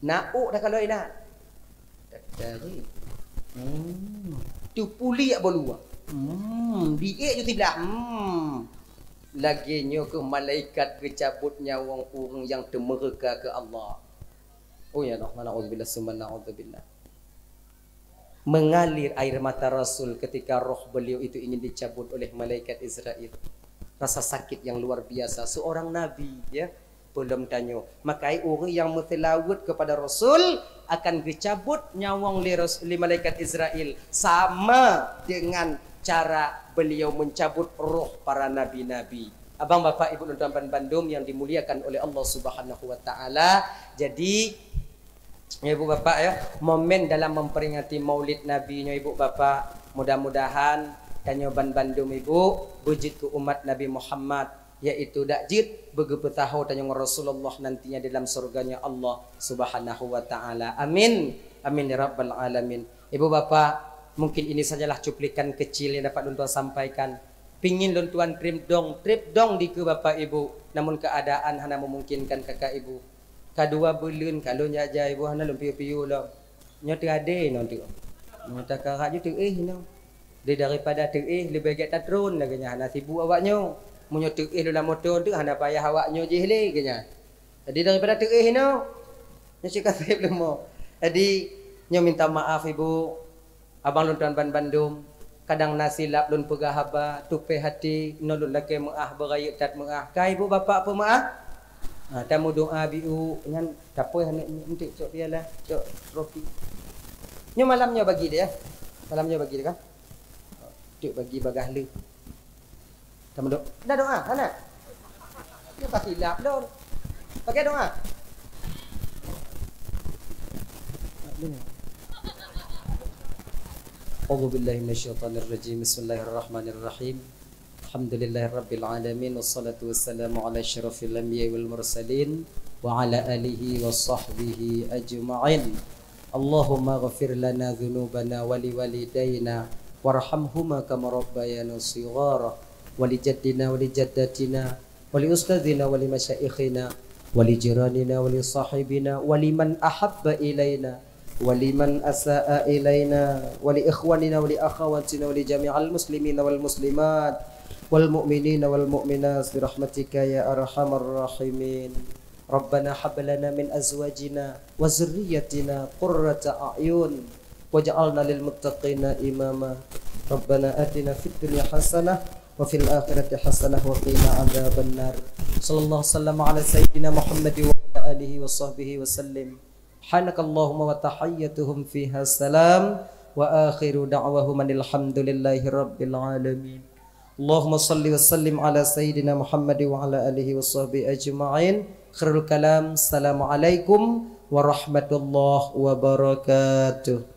Nak uk dah kalau ina. Dari. Hmm. Tu puli ya bulu. Ah. Hmm. Biik hmm. tu tidak. Hmm. Laginya ke malaikat kecabut nyawa orang yang temerka ke Allah. Oh ya Allah, na'udzubillah, summa na'udzubillah mengalir air mata Rasul ketika roh beliau itu ingin dicabut oleh malaikat Israel rasa sakit yang luar biasa seorang nabi ya belum tanya maka orang yang mutilawut kepada rasul akan dicabut nyawang li malaikat Israel sama dengan cara beliau mencabut roh para nabi-nabi abang bapak ibu dan Bandung yang dimuliakan oleh Allah Subhanahu wa taala jadi ibu bapa ya momen dalam memperingati maulid Nabi nabinya ibu bapa mudah-mudahan tanya ban bandung ibu bujit tu umat Nabi Muhammad yaitu dakjit begitu tahu tanya Rasulullah nantinya dalam surganya Allah Subhanahu wa taala amin amin ya rabbal alamin ibu bapa mungkin ini sajalah cuplikan kecil yang dapat tuan sampaikan pingin tuan trip dong trip dong di ke bapa ibu namun keadaan hana memungkinkan kakak ibu Kadua bulan kalau nya ibu hana lumpiu-piu lah Nyata tiade no tu mata karak tu eh no dia daripada terih lebih baik tak turun lagi nya hana sibuk awaknya. Munyo terih dalam motor tu hana payah awaknya je le kenya. Jadi daripada terih no. nasi kasih [laughs] belum mau. Jadi nya minta maaf ibu. Abang lontaran tuan ban Bandung kadang nasi lap lun pegah tupe hati nolun lagi mengah berayut tat meah. Kai ibu bapa apa mengah. Ha tamu doa biu ngan tapo hanak nanti cok pialah cok roti. Nya malamnya bagi dia. Eh. Malamnya bagi dia kan. cik bagi bagahla. Sama dok. Dah doa, anak. Dia pasti lap dong. Pakai doa. أعوذ بالله من الشيطان الرجيم بسم الله الرحمن الرحيم الحمد لله رب العالمين والصلاة والسلام على شرف الأنبياء والمرسلين وعلى آله وصحبه أجمعين اللهم اغفر لنا ذنوبنا ولوالدينا وارحمهما كما ربيانا صغارا ولجدنا ولجدتنا ولأستاذنا ولمشائخنا ولجيراننا ولصاحبنا ولمن أحب إلينا ولمن أساء إلينا ولإخواننا ولأخواتنا ولجميع المسلمين والمسلمات والمؤمنين والمؤمنات برحمتك يا أرحم الراحمين ربنا حب لنا من أزواجنا وذريتنا قرة أعين واجعلنا للمتقين إماما ربنا آتنا في الدنيا حسنة وفي الآخرة حسنة وقنا عذاب النار صلى الله وسلم على سيدنا محمد وعلى آله وصحبه وسلم حانك اللهم وتحيتهم فيها السلام وآخر دعوهم أن الحمد لله رب العالمين اللهم صل وسلم على سيدنا محمد وعلى آله وصحبه أجمعين خير الكلام السلام عليكم ورحمة الله وبركاته